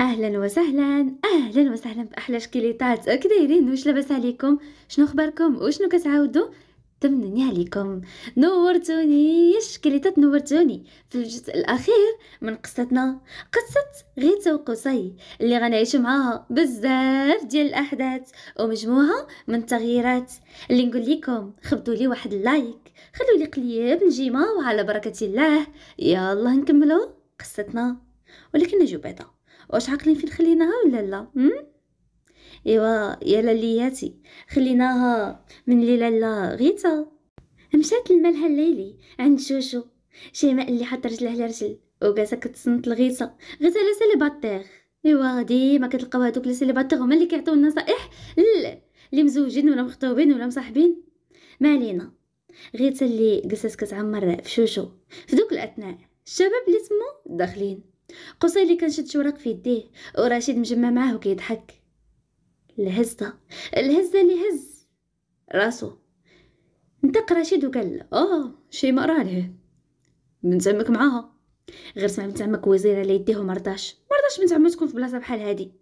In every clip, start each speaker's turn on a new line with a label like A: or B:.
A: اهلا وسهلا اهلا وسهلا باحلى شكليطات كي دايرين واش لاباس عليكم شنو اخباركم وشنو كتعاودوا طمنوني عليكم نورتوني يا الشكليطات نورتوني في الجزء الاخير من قصتنا قصه غيتا وقصي اللي غنعيش معاها بزاف ديال الاحداث ومجموعه من التغييرات اللي نقول لكم خبطوا لي واحد اللايك خلوا لي قليب نجيمه وعلى بركه الله يلا نكملوا قصتنا ولكن نجيو بعدا واش عاقلين فين خليناها ولا لا ايوا يا لالياتي خليناها من ليلى غيتا مشات لمالها الليلي عند شوشو شيماء اللي رجله على رجل وجالسه كتصنت لغيتا غيتا لا سيليباتير ايوا ديما كتلقاو هادوك لي سيليباتير هما اللي كيعطيو النصائح اللي مزوجين ولا مخطوبين ولا مصاحبين ما علينا غيتا اللي جلست كتعمر في شوشو في دوك الاثناء الشباب اللي تما داخلين قصي اللي كان شد شورق في يديه وراشيد مجمع معاه وكيضحك الهزة الهزة اللي هز راسو انتق رشيد وقال اه شي ما راه بنت عمك معاها غير سمع بنت عمك وزيرة اللي يديه مرضاش مرضاش بنت عمو تكون في بلاصة بحال هادي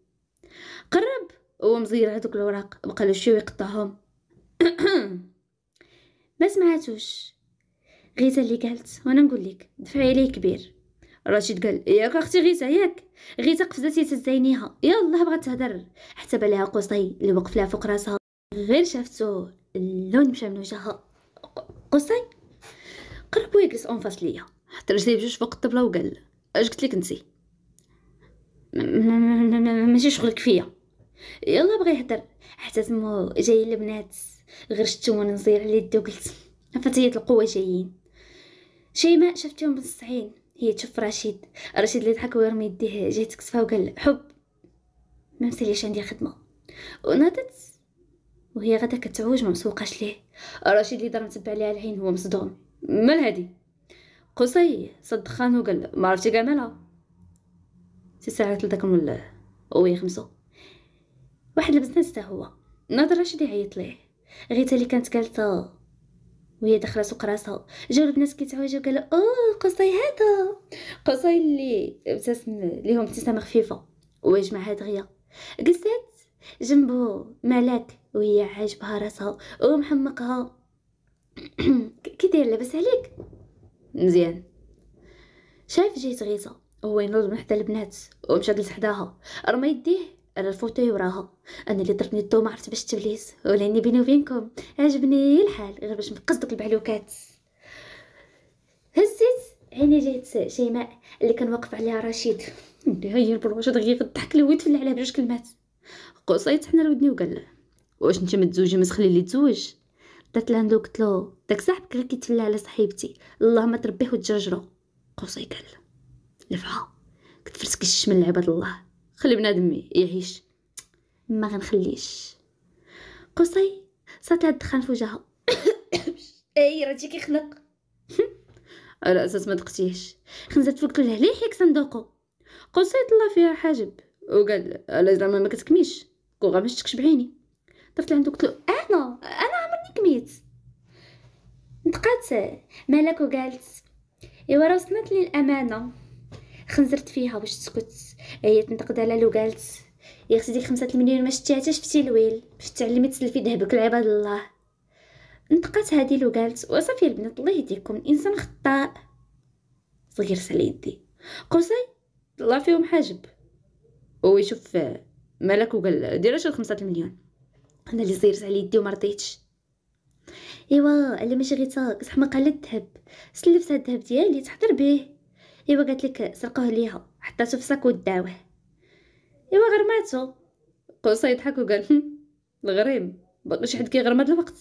A: قرب هو مزير هذوك الوراق بقى له شي يقطعهم ما سمعتوش غيزة اللي قالت وانا نقول لك دفعي ليه كبير رشيد قال إيه ياك اختي غيتا ياك غيتا قفزات تزينيها يلا بغات تهدر حتى بالها قصي اللي وقف لها فوق راسها غير شافتو اللون مشى من وجهها قصي قرب ويجلس انفاس ليا حتى رجليه بجوج فوق الطبله وقال اش قلت لك انت ماشي شغلك فيا يلا بغى يهدر حتى تمو جايين البنات غير شتو وانا نصير على يدو قلت فتيات القوه جايين شيماء شفتيهم بالصعين هي تشوف رشيد رشيد اللي ضحك ويرمي يديه جهه كسفه وقال حب ما مساليش عندي خدمه ونادت وهي غدا كتعوج ما مسوقاش ليه رشيد اللي دار متبع ليها العين هو مصدوم مال هادي قصي صد خان وقال ما عرفتي كاع مالها سي ساعه ثلاثه كمل وي خمسه واحد البزنس حتى هو ناظر رشيد يعيط ليه غيتا اللي كانت جالسه وهي دخلت راسها جاو البنات كيتعوجوا قالوا او آه، قصي هذا قصي اللي ابتسم ليهم ابتسامه خفيفه وجمعها دغيا جلست جنبه ملاك وهي عاجبها راسها ومحمقها كي داير لاباس عليك مزيان شاف جيت غيزه هو ينوض من حدا البنات ومشى جلس حداها رمى يديه على الفوتي وراها انا اللي ضربني الضو ما عرفت باش تبليس ولاني بيني وبينكم عجبني الحال غير باش نقص دوك البعلوكات هزيت عيني جات شيماء اللي كان واقف عليها رشيد هي البروشه دغيا في الضحك لويت فلا عليها بجوج كلمات قصيت حنا لودني وقال له واش انت متزوجه ما تخلي لي تزوج درت لعندو قلت له داك صاحبك غير كيتفلى على صاحبتي اللهم تربيه وتجرجرو قصي قال لفعه كتفرسك الشمل لعباد الله خلي بنادم يعيش ما غنخليش قصي صات لها الدخان في وجهها اي راه كيخنق على اساس ما دقتيهش خنزات فوق لها ليه حيك صندوقو قصي طلع فيها حاجب وقال على زعما ما كتكميش كون غير بعيني طرت لعندو قلت له انا انا عمرني كميت نتقات مالك وقالت ايوا راه وصلت لي الامانه خنزرت فيها باش تسكت هي تنتقد على لو قالت يا اختي ديك خمسة المليون ما شتيها شفتي الويل باش تعلمي تسلفي ذهبك لعباد الله نطقات هادي لو قالت وصافي البنات الله يهديكم الانسان خطاء صغير سال يدي قوسي طلع فيهم حاجب ويشوف ملك وقال دير اش خمسة المليون انا اللي صغير على يدي وما رضيتش ايوا الا ماشي غير تاك ما قال الذهب سلفت هاد الذهب ديالي تحضر به ايوا قالت لك سرقوه ليها حطاتو في صاك وداوه ايوا غرماتو قوس يضحك وقال الغريم باقي شي حد هذا الوقت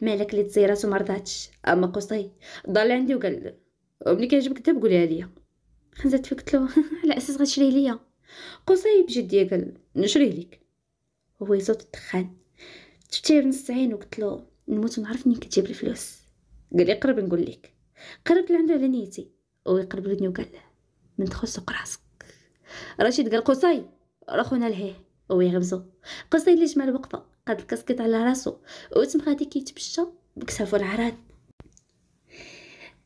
A: مالك اللي تزيرات وما رضاتش اما قصي ضل عندي وقال ملي كيعجبك دابا قولي ليا خنزات فيك له على اساس غتشري ليا قصي بجديه قال نشريه ليك هو يصوت الدخان شفتيه بنص عين وقلت له نموت ونعرف منين كتجيب الفلوس قال لي قرب نقول لك قربت لعندو على نيتي ويقرب لي وقال له ما تخص راسك رشيد قال قصي راه خونا لهيه وي غمزو قصي اللي جمال وقفه قاد الكاسكيط على راسو وتم غادي كيتبشى بكتافو العراد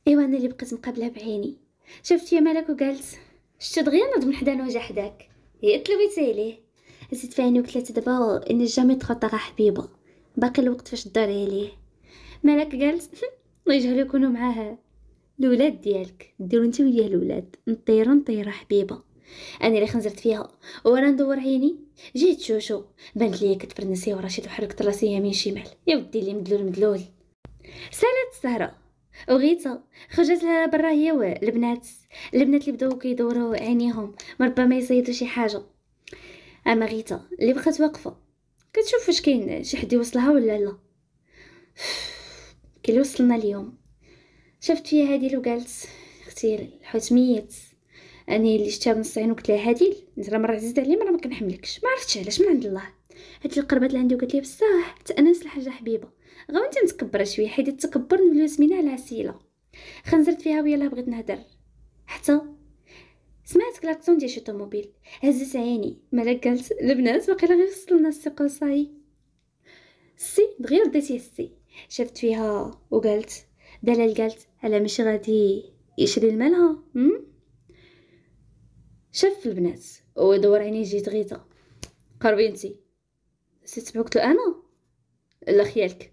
A: ايوا انا اللي بقيت مقابله بعيني شفت يا مالك وقالت شتو دغيا نض من حدا وجه حداك هي تلويتي زدت زيد عيني وكلات دابا ان جامي تخطى حبيبه باقي الوقت فاش داري عليه مالك قالت الله يجعل يكونوا معاها الولاد ديالك ديروا انت وياه الولاد نطيروا نطيره حبيبه انا اللي خنزرت فيها وانا ندور عيني جيت شوشو بانت ليا كتفرنس ورشيد وراشد وحركت راسي يمين شمال يا ودي اللي مدلول مدلول سالت السهره وغيتها خرجت لها برا هي والبنات البنات اللي بداو كيدوروا عينيهم ربما يصيدوا شي حاجه اما غيتا اللي بقات واقفه كتشوف واش كاين شي حد يوصلها ولا لا كي وصلنا اليوم شفت فيها هذه لو قالت اختي الحوت ميت اني اللي شفتها من الصين وقلت لها هادي راه مره عزيزه عليا مره ما كنحملكش ما عرفتش علاش من عند الله هاد القربات اللي عندي وقالت لي بصح حتى انس الحاجه حبيبه غير انت متكبره شويه حيت التكبر نولي سمينا على عسيله خنزرت فيها ويلا بغيت نهدر حتى سمعت كلاكسون ديال شي طوموبيل هزت عيني مالا قالت البنات باقي غير وصلنا السوق وصاي سي دغيا رديتي السي شفت فيها وقالت دلال قالت على مش غادي يشري المالها شاف البنات ويدور عينيه جيت غيتا قال بنتي سيت سبعة انا لا خيالك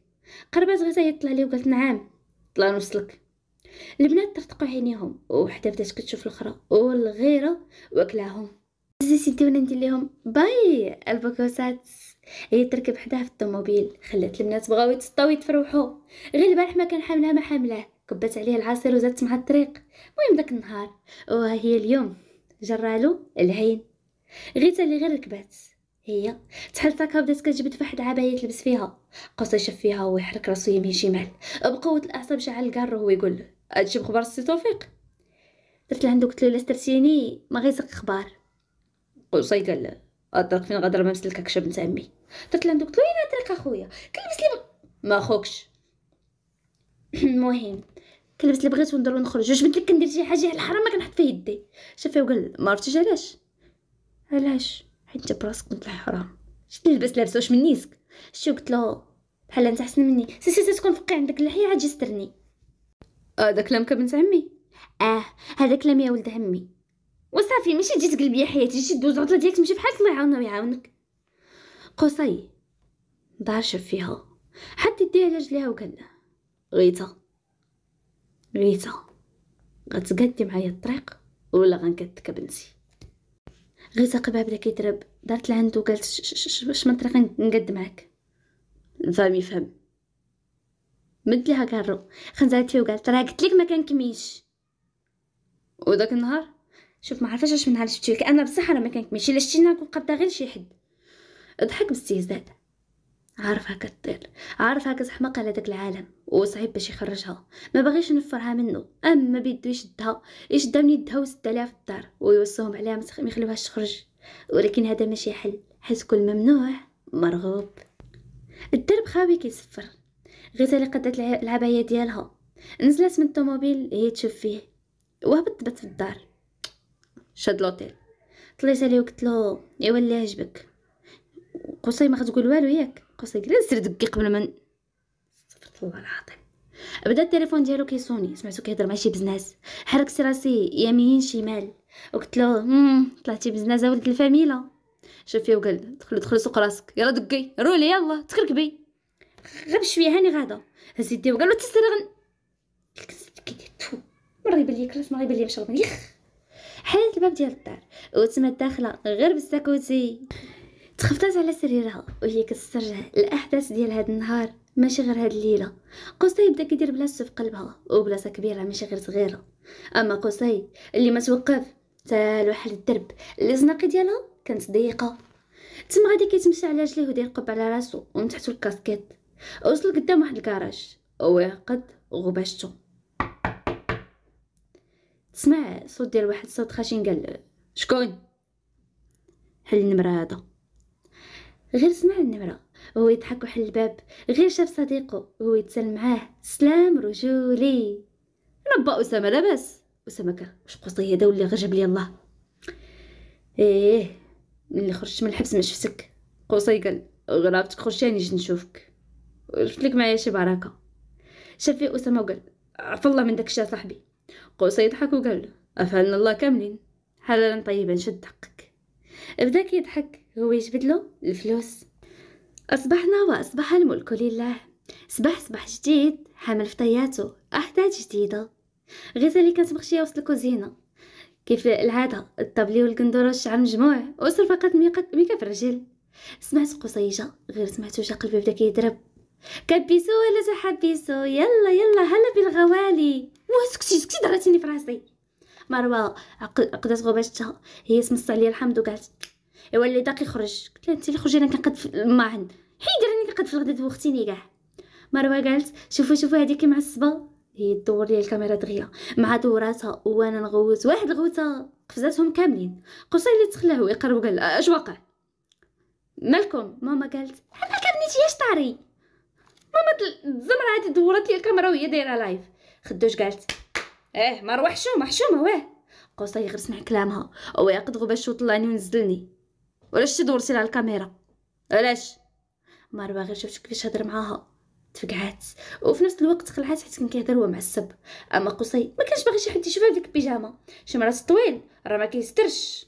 A: قربات غيتا هي طلع لي وقالت نعم طلع نوصلك البنات طرطقو عينيهم وحده بدات كتشوف الاخرى والغيره واكلعهم زيت يديونا ندير ليهم باي البكوسات هي تركب حداها في الطوموبيل خلات البنات بغاو يتسطاو يتفروحوا غير البارح ما كان حاملها ما حاملاه كبات عليه العصير وزادت مع الطريق المهم داك النهار وها هي اليوم جرالو العين غيتا اللي غير ركبات هي تاكا بدات كتجبد فواحد العبايه تلبس فيها قصة يشف فيها ويحرك راسو يمين شمال بقوه الاعصاب شعل الكار وهو يقول هادشي بخبار السي توفيق درت لعندو قلت له لا سترتيني ما غيزق خبار قصي قال له فين غدر ما مسلكك شاب بنت عمي درت لعندو قلت له وين اخويا كلبس لي ما خوكش المهم كنلبس اللي بغيت وندور ونخرج واش لك كندير شي حاجه على الحرام ما كنحط في يدي شافها وقال ما عرفتيش علاش علاش حيت انت براسك بنت الحرام شتي نلبس لابسه واش من نيسك شتي قلت له بحال انت احسن مني سي سي تكون فقي عندك اللحيه عاد جسترني هذا آه كلامك بنت عمي اه هذا كلام يا ولد عمي وصافي ماشي تجي تقلب لي حياتي تجي دوز عطله ديالك تمشي بحال الله يعاونها ويعاونك قصي دار شاف فيها حد يديها على رجليها وقال غيتها عيسى غتقدي معايا الطريق ولا غنكدك بنتي غيسة قبها بدا كيضرب دارت لعند وقالت واش من طريق نقد معاك فامي يفهم مد ليها كارو فيه وقالت راه قلت لك ما كنكميش وداك النهار شوف ما عرفتش اش من نهار شفتو انا بصح راه ما كنكميش الا شتينا كنبقى غير شي حد ضحك باستهزاء عارفة كتطير عارفة على داك العالم وصعيب باش يخرجها ما بغيش نفرها منه اما بيدو يشدها يشدها من يدها ويسد عليها في الدار ويوصوهم عليها ما يخلوهاش تخرج ولكن هذا ماشي حل حيت كل ممنوع مرغوب الدرب خاوي كيصفر اللي قدت العباية ديالها نزلت من الطوموبيل هي تشوف فيه وهبطت في الدار شاد لوطيل طليت عليه وقلت له ايوا اللي عجبك قصي ما غتقول والو ياك قصي غير سير دقي قبل ما استغفر الله العظيم بدا التليفون ديالو كيصوني سمعتو كيهضر مع شي بزناس حركت راسي يمين شمال وقلت له طلعتي بزنازه ولد الفاميله شاف فيا وقال دخل دخل سوق راسك يلا دقي رولي يلا تكركبي غير بشويه هاني غاده هز يديه وقال له تسرغن مرة يبان ليا كلاس مرة يبان ليا مشرب يخ حلت الباب ديال الدار وتما داخله غير بالساكوتي تخفضات على سريرها وهي كتسترجع الاحداث ديال هاد النهار ماشي غير هاد الليله قصي بدا كيدير بلاصتو في قلبها وبلاصه كبيره ماشي غير صغيره اما قصي اللي ما توقف حتى لواحد الدرب الزناقي ديالها كانت ضيقه تم غادي كيتمشى على رجليه وداير قب على راسو ومن تحتو الكاسكيت وصل قدام واحد الكراج ويعقد غباشته تسمع صوت ديال واحد الصوت خشين قال شكون هل النمره هذا غير سمع النمرة وهو يضحك وحل الباب غير شاف صديقه وهو يتسل معاه سلام رجولي نبا أسامة لاباس أسامة واش قصدي هذا ولا غجب لي الله ايه ملي خرجت من الحبس ما شفتك قصي قال غرابتك خرجتي يعني جيت نشوفك شفت لك معايا شي بركه شاف اسامه وقال عفا الله من داكشي الشيء صاحبي قوسي يضحك وقال عفا الله كاملين حلالا طيبا شد حقك بدا كيضحك هو يجبد له الفلوس أصبحنا وأصبح الملك لله صباح صباح جديد حامل فتياته أحداث جديدة غزة اللي كانت مخشية وسط الكوزينة كيف العادة الطبلي والقندور والشعر مجموع فقط ميكا في الرجل سمعت قصيجة غير سمعتو جا قلبي بدا كيضرب كبيسو ولا تحبيسو يلا يلا هلا بالغوالي مو سكتي سكتي دراتيني في راسي مروه عقدت غباشتها هي سمصت عليا الحمد وقالت ايوا اللي داك يخرج قلت لها انت اللي خرجي انا كنقد في الماعن حيد راني كنقد في الغدا وختيني كاع مروه قالت شوفوا شوفوا هذيك معصبه هي تدور لي الكاميرا دغيا مع دوراتها وانا نغوت واحد الغوته قفزاتهم كاملين قصي اللي تخلاه يقرب قال اش واقع مالكم ماما قالت عمالك بنيتي اش طاري ماما الزمره هذه دورت لي الكاميرا وهي دايره لايف خدوش قالت ايه مروه حشومه حشومه واه قصي غير سمع كلامها ويقد باش شو طلعني ونزلني وعلاش تدورتي على الكاميرا علاش ماروا غير شفت كيفاش هضر معاها تفقعات وفي نفس الوقت خلعات حيت كان كيهضر هو معصب اما قصي ما كانش باغي شي حد يشوفها في ديك البيجامه شي مرات طويل راه ما كيسترش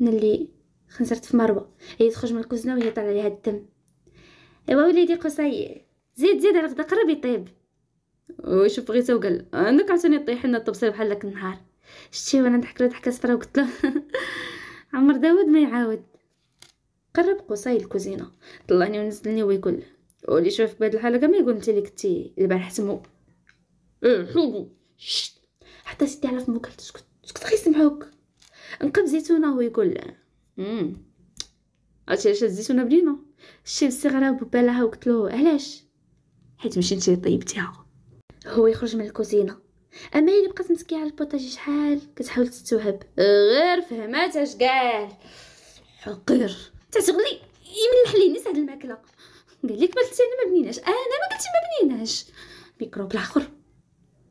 A: ملي خنزرت في مروه هي تخرج من الكوزنه وهي طالعه ليها الدم ايوا وليدي قصي زيد زيد على غدا قرب يطيب وشوف غيتا وقال عندك عاوتاني طيح لنا الطبسي بحال داك النهار شتي وانا ضحكت له ضحكه صفراء وقلت له عمر داود ما يعاود قرب قصاي الكوزينه طلعني ونزلني ويقول ولي شوف بهاد الحلقه ما يقول انت اللي كنتي البارح تمو حبي إيه، شت حتى سيتي على فمك تسكت تسكت غير يسمعوك نقب زيتونه ويقول له امم عرفتي علاش الزيتونه بلينا شتي الصغرى وبالها وقلت له علاش حيت مشيتي طيبتيها هو يخرج من الكوزينه اما الا بقات مسكيه على البوطاجي شحال كتحاول تستوعب غير فهمات اش قال حقير تتغلي يملح لي هاد الماكله قال لك ما قلتي انا ما بنيناش انا ما قلتي ما بنيناش ميكروب الاخر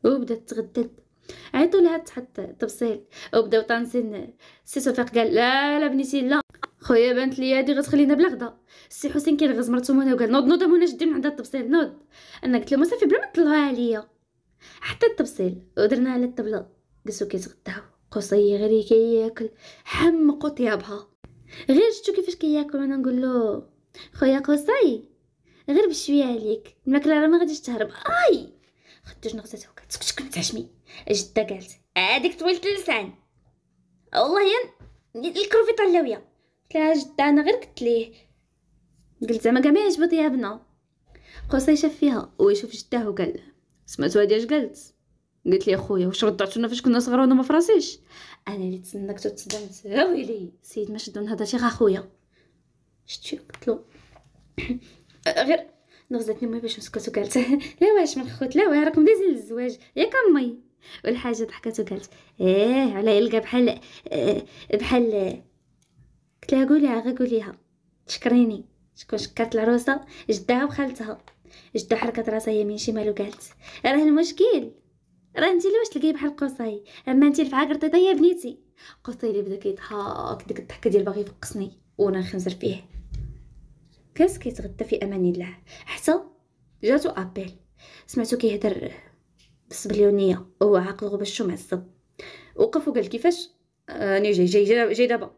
A: وبدات تغدد عيطوا لها تحط تبصيل وبداو طانسين سي سوفيق قال لا لا بنيتي لا خويا بانت ليا هادي غتخلينا بلا غدا السي حسين كيرغز مرتو منى وقال نوض نوض منى جدي من عندها التبصيل نوض انا قلت له صافي بلا ما تطلعوها عليا حتى التبصيل ودرنا على الطبلة قسو كيتغداو قصي غير كياكل حمقو طيابها غير شتو كيفاش كياكل وانا نقول له خويا قصي غير بشويه عليك الماكله راه ما غاديش تهرب اي خدوج نغزته كتكشك متعشمي جده قالت هاديك طويله اللسان والله ين الكروفيطه اللاوية قلت لها جده انا غير قلت ليه قلت زعما كاع ما يعجبو طيابنا قصي شاف فيها ويشوف جدة وقال سمعتوا هادي اش قالت لي اخويا واش رضعتونا فاش كنا صغار وانا ما فراسيش انا اللي تسنكت وتصدمت ويلي سيد ما شدو هذا شي اخويا شتي قلت له غير نغزتني امي باش مسكت وقالت لا واش من خوت لا واه راكم دازين للزواج ياك امي والحاجه ضحكت وقالت ايه على يلقى بحال آه بحال قلت لها قوليها غير قوليها تشكريني شكون شكرت العروسه جدها وخالتها جدو حركت راسها يمين شمال وقالت راه المشكل راه انت اللي واش تلقاي بحال قصاي اما انت اللي فعاك يا بنيتي قصاي اللي بدا كيضحك ديك الضحكه ديال باغي يفقصني وانا خنزر فيه كاس كيتغدى في امان الله حتى جاتو ابيل سمعتو كيهدر بالصبليونيه وهو عاقل باش شو معصب وقف وقال كيفاش راني جاي جاي جاي دابا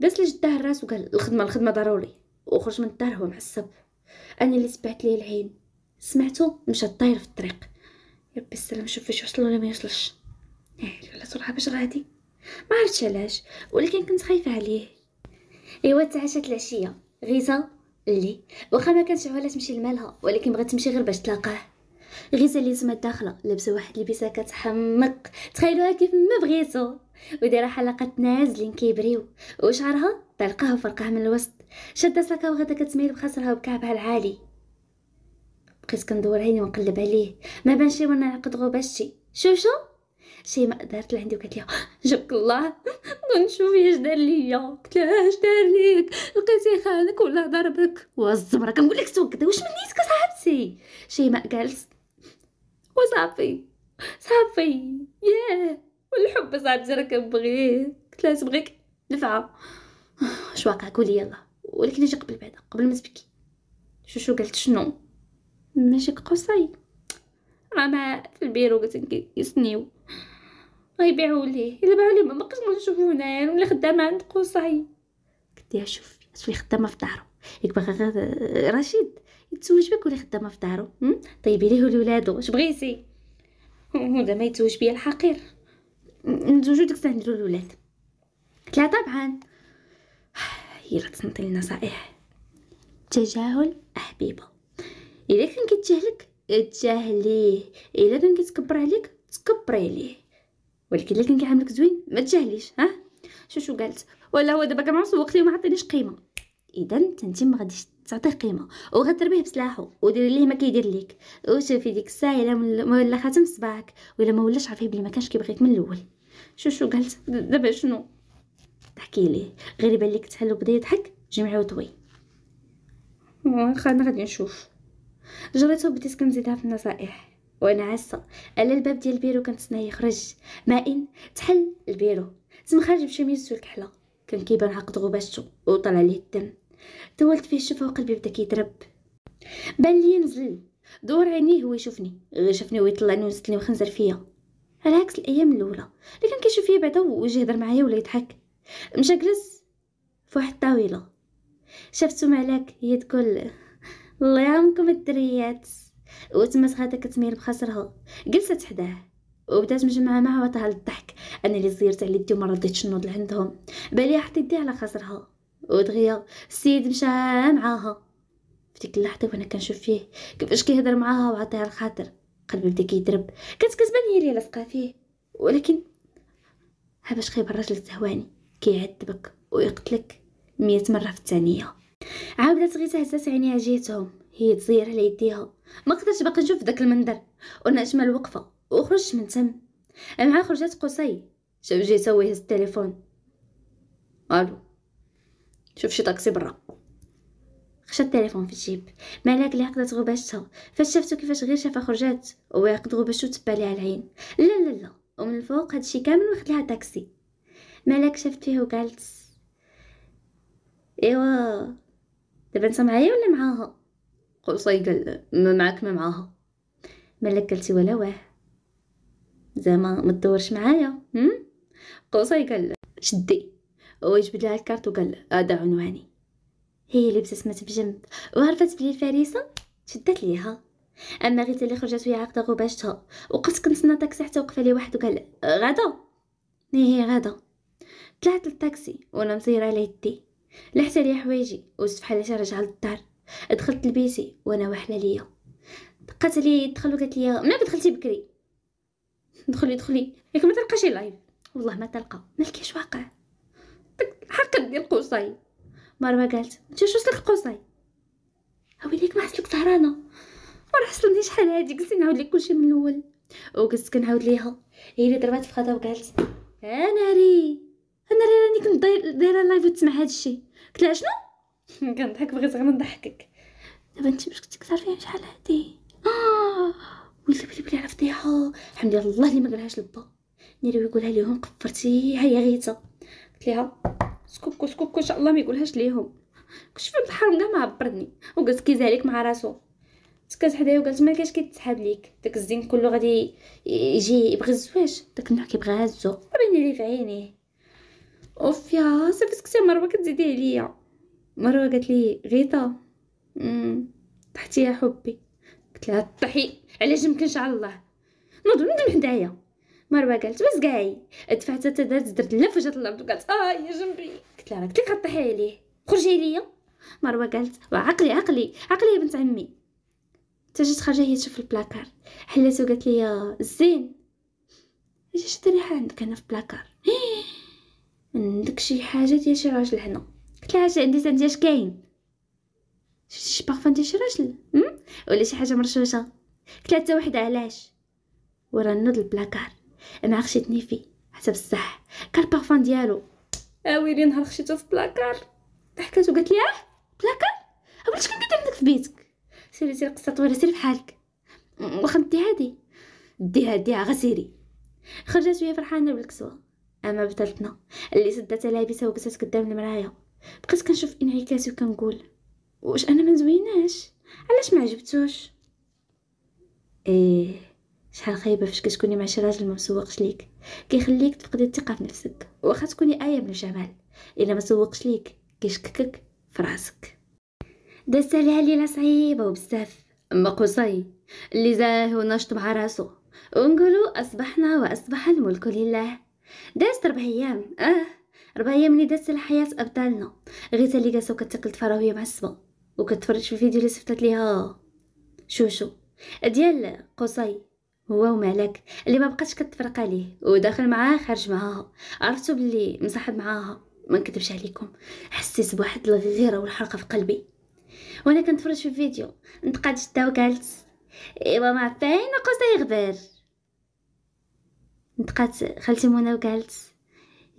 A: داس لجداه الراس وقال الخدمه الخدمه ضروري وخرج من الدار هو معصب انا اللي تبعت ليه العين سمعتو مشى طاير في الطريق يا ربي السلام شوف واش وصل ولا ما يوصلش ايه لا تروح باش غادي ما عرفتش علاش ولكن كنت خايفه عليه ايوا تعشات العشيه غيزه اللي واخا ما كانتش عواله تمشي لمالها ولكن بغات تمشي غير باش تلاقاه غيزه اللي تما داخله لابسه واحد لبسه كتحمق تخيلوها كيف ما بغيتو ودايره حلقات نازلين كيبريو وشعرها طلقاه وفرقاه من الوسط شاده ساكا وغدا كتميل بخاصرها وبكعبها العالي بقيت كندور عيني ونقلب عليه ما بان شي وانا عقد شي شو شو شي ما دارت لعندي وقالت لي آه، جبك الله نشوف اش دار ليا قلت لها اش دار ليك لقيتي خانك ولا ضربك والزبره كنقول لك توكدا واش منيتك صاحبتي شيماء جالس وصافي صافي ياه والحب صاحبتي راه كنبغيه قلت لها تبغيك نفعه آه، واقع قولي يلا ولكن اجي قبل بعدا قبل ما تبكي شو شو قالت شنو ماشي قصي راه في البيرو قالت يسنيو غيبيعو ليه الا باعو ليه ما بقاش نشوفو هنايا ولا خدامه عند قصي قلت ليها شوفي شوفي خدامه في دارو ياك باغا غير آه، رشيد يتزوج بك ولا خدامه في دارو طيبي ليه ولادو اش بغيتي زعما يتزوج بيا الحقير نزوجو ديك الساعه نديرو الولاد لا طبعا هي تنطي النصائح تجاهل احبيبه الا كان كيتجاهلك تجاهليه الا كان كيتكبر عليك تكبري ليه ولكن الا كان كيعاملك زوين ما تجاهليش ها شو شو قالت ولا هو دابا كنعرف وقتي وما عطينيش قيمه اذا انت ما غاديش تعطيه قيمه وغتربيه بسلاحه ودير ليه ما كيدير ليك وشوفي ديك الساعه الا ولا خاتم صباعك ولا ما ولاش عارفيه بلي ما كانش كيبغيك من الاول شو شو قالت دابا شنو تحكي ليه غير يبان لك تحل وبدا يضحك جمعي وطوي واخا انا غادي نشوف جريتو بديت كنزيدها في النصائح وانا عاصه على الباب ديال البيرو كنتسناه يخرج ما ان تحل البيرو تم خرج بشميزته الكحله كان كيبان عقد غباشته وطلع ليه الدم طولت فيه الشفه وقلبي بدا كيضرب بان لي نزل دور عينيه هو يشوفني غير شافني ويطلعني ويسلني وخنزر فيا على عكس الايام الاولى اللي كان كيشوف فيا بعدا ويجي يهضر معايا ولا يضحك مشى جلس فواحد الطاوله شافتو ملاك هي تقول الله يعاونكم الدريات وتما غادا كتميل بخسرها جلست حداه وبدات مجمعه معها وطها الضحك انا اللي صغيرت على يدي وما رضيتش نوض لعندهم بالي حط يدي على خسرها ودغيا السيد مشى معاها في ديك اللحظه وانا كنشوف فيه كيفاش كيهضر معاها وعطيها الخاطر قلبي بدا كيضرب كانت كتبان هي اللي لاصقه فيه ولكن ها باش خيب الراجل الزهواني كيعذبك ويقتلك مية مرة في الثانية عاودت غيتا هزات عينيها جيتهم هي تزير على يديها ما قدرتش باقي نشوف داك المنظر وانا الوقفة وخرجت من تم مع خرجت قصي شاف جيتا ويهز التليفون الو شوف شي طاكسي برا خشى التليفون في الجيب مالك اللي عقدت غباشتها فاش شافتو كيفاش غير شافها خرجات هو يعقد غباشتو تبالي على العين لا لا لا ومن الفوق هادشي كامل واخد لها تاكسي مالك شفت فيه وقالت ايوا دابا انت معايا ولا معاها قصي قال ما معاك ما معاها مالك قالتي ولا واه زعما ما تدورش معايا قصي قال شدي هو جبد لها الكارت وقال هذا آه، عنواني هي اللي ابتسمت بجنب وعرفت بلي الفريسه شدت ليها اما غيتا اللي خرجت وهي عاقده غباشتها وقلت كنت ناضك حتى وقف لي واحد وقال آه، غدا إيه، هي غدا طلعت للتاكسي وانا مصيره على يدي لحت لي حوايجي وسفح علاش راجعه للدار دخلت البيسي وانا واحله ليا دقات لي دخل وقالت لي ما دخلتي بكري دخلي دخلي ياك ما تلقاش لايف والله ما تلقى مالكيش واقع حق ديال قصاي مروه قالت انت شو لك القصاي هاويليك ما حسلك سهرانه ما حصلني شحال هادي قلت نعاود لك كلشي من الاول وقلت كنعاود ليها هي اللي ضربات في خاطها وقالت انا ري انا راني كنت دايره لايف وتسمع هذا الشيء قلت لها شنو كنضحك بغيت غير نضحكك دابا انت باش كنتي كتعرفي شحال هادي اه ويلي بلي بلي عرفتيها الحمد لله الله اللي ما قالهاش لبا نيري ويقولها ليهم قفرتي هيا غيتا قلت ليها سكوكو سكوكو ان شاء الله ما يقولهاش ليهم كشف الحرم كاع ما عبرني وقالت كيزعلك مع راسو سكات حدايا وقالت ما كاش كيتسحاب ليك داك الزين كله غادي يجي يبغي الزواج داك النوع كيبغي هزو وريني ليه في عينيه اوف يا صافي سكتي مروه كتزيدي عليا مروه قالت لي غيطه طحتي يا حبي قلت لها طحي علاش مكنش على الله نوض ندم حدايا مروه قالت بس كاعي دفعت حتى دارت درت لا فجاه الارض وقالت اه يا جنبي قلت لها قلت لك غطيحي عليه خرجي عليا مروه قالت عقلي عقلي عقلي يا بنت عمي تجي تخرج هي تشوف البلاكار حلاتو وقالت لي آه، زين اش ريحه عندك هنا في البلاكار من شي حاجه ديال شي راجل هنا قلت لها عندي سان اش كاين شي بارفان ديال شي راجل ولا شي حاجه مرشوشه قلت لها حتى وحده علاش ورا نوض البلاكار ما خشيتني فيه حتى بصح كان بارفان ديالو اويلي نهار خشيتو في بلاكار ضحكات وقالت لي اه بلاكار قبل كان كدير عندك في بيتك سيري سيري قصه طويله سيري بحالك واخا ندي هادي ديها ديها غسيري خرجت وهي فرحانه بالكسوه اما بطلتنا اللي سدت لابسه وجلست قدام المرايا بقيت كنشوف انعكاسي وكنقول واش انا ما زويناش علاش ما عجبتوش ايه شحال خايبه فاش كتكوني مع شي راجل ما مسوقش ليك كيخليك تفقدي الثقه في نفسك واخا تكوني ايه من الجمال الا ما ليك كيشككك في راسك دازت عليها ليله صعيبه وبزاف اما قصي اللي زاه ونشط مع راسو ونقولوا اصبحنا واصبح الملك لله دازت ربع ايام اه ربع ايام اللي دازت الحياه ابدالنا ابطالنا غيتا اللي جالسه وكتاكل تفراويه مع معصبه وكتفرج في الفيديو اللي صيفطت ليها شوشو ديال قصي هو ومالك اللي ما بقاش كتفرق عليه وداخل معاها خارج معاها عرفتو بلي مصاحب معاها ما نكذبش عليكم حسيت بواحد الغيره والحرقه في قلبي وانا كنتفرج في الفيديو نتقاد شتا وقالت ايوا ما فين قصي يغبر نتقات خالتي منى وقالت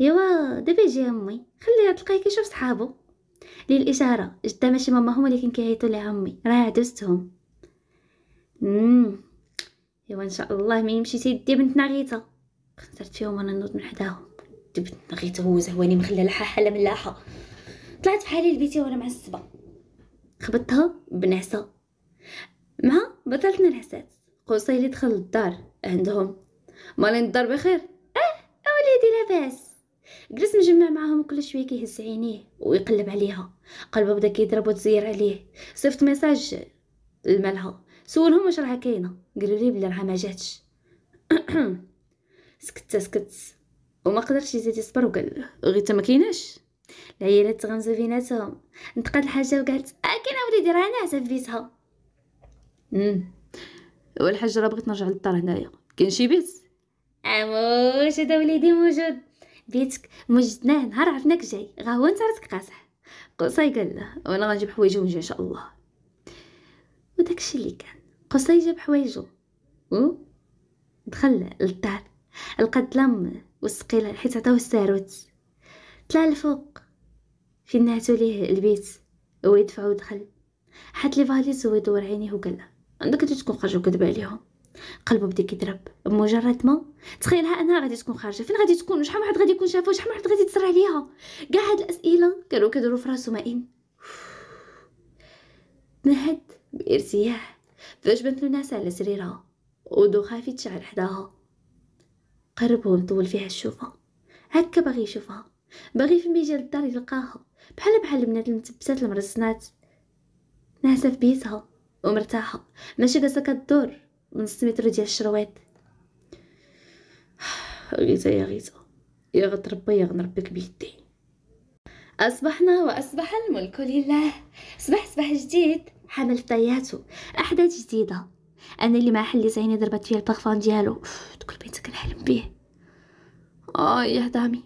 A: ايوا دابا يجي امي خليها تلقاه كيشوف صحابو للاشاره جدا ماشي ماما هما اللي كان كيعيطوا لها امي راه عدوزتهم امم ايوا ان شاء الله مين مشيتي تيدي بنتنا غيتا خسرت فيهم انا نوض من حداهم دي بنتنا غيتا هو زهواني مخلى لحا حاله ملاحه طلعت بحالي لبيتي وانا معصبه خبطتها بنعسه مع بطلتنا العسات قصي اللي دخل للدار عندهم مالين الدار بخير اه اوليدي لاباس جلس مجمع معاهم كل شويه كيهز عينيه ويقلب عليها قلبه بدا كيضرب وتزير عليه صيفط ميساج لمالها سولهم واش راها كاينه قالوا لي بلي راها ما جاتش سكت سكت وما قدرش يزيد يصبر وقال غير ما كايناش العيالات تغنزو بيناتهم نتقاد الحاجه وقالت اه كاينه وليدي راه ناعسه في بيتها امم والحاجه راه بغيت نرجع للدار هنايا كاين شي بيت هذا وليدي موجود بيتك موجدناه نهار عرفناك جاي غا هو انت راسك قاصح قصي قال له وانا غنجيب حوايجو ونجي ان شاء الله وداكشي اللي كان قصي جاب حوايجو و دخل للدار لقى الظلام والثقيله حيت عطاو الساروت طلع لفوق فين نهتو ليه البيت هو يدفع ودخل حط لي فاليز هو يدور عينيه وقال عندك تكون خرجوا كذب عليهم قلبه بدا كيضرب بمجرد ما تخيلها انا غادي تكون خارجه فين غادي تكون شحال واحد غادي يكون شافها شحال واحد غادي تسرع عليها كاع هاد الاسئله كانوا كيديروا في راسو مائن نهد بارتياح فاش بنت الناس على سريرها ودو خافي تشعل حداها قرب ومطول فيها الشوفة هكا باغي يشوفها باغي في ميجي للدار يلقاها بحال بحال البنات المتبسات المرسنات ناعسة في بيتها ومرتاحة ماشي جالسة كدور نص متر ديال الشروات غيزة يا غيزة يا غتربى يا غنربيك بيدي أصبحنا وأصبح الملك لله صباح صباح جديد حمل فداياته أحداث جديدة أنا اللي ما حليت عيني ضربت فيها البارفان ديالو تقول البنت كنحلم به آه يا دامي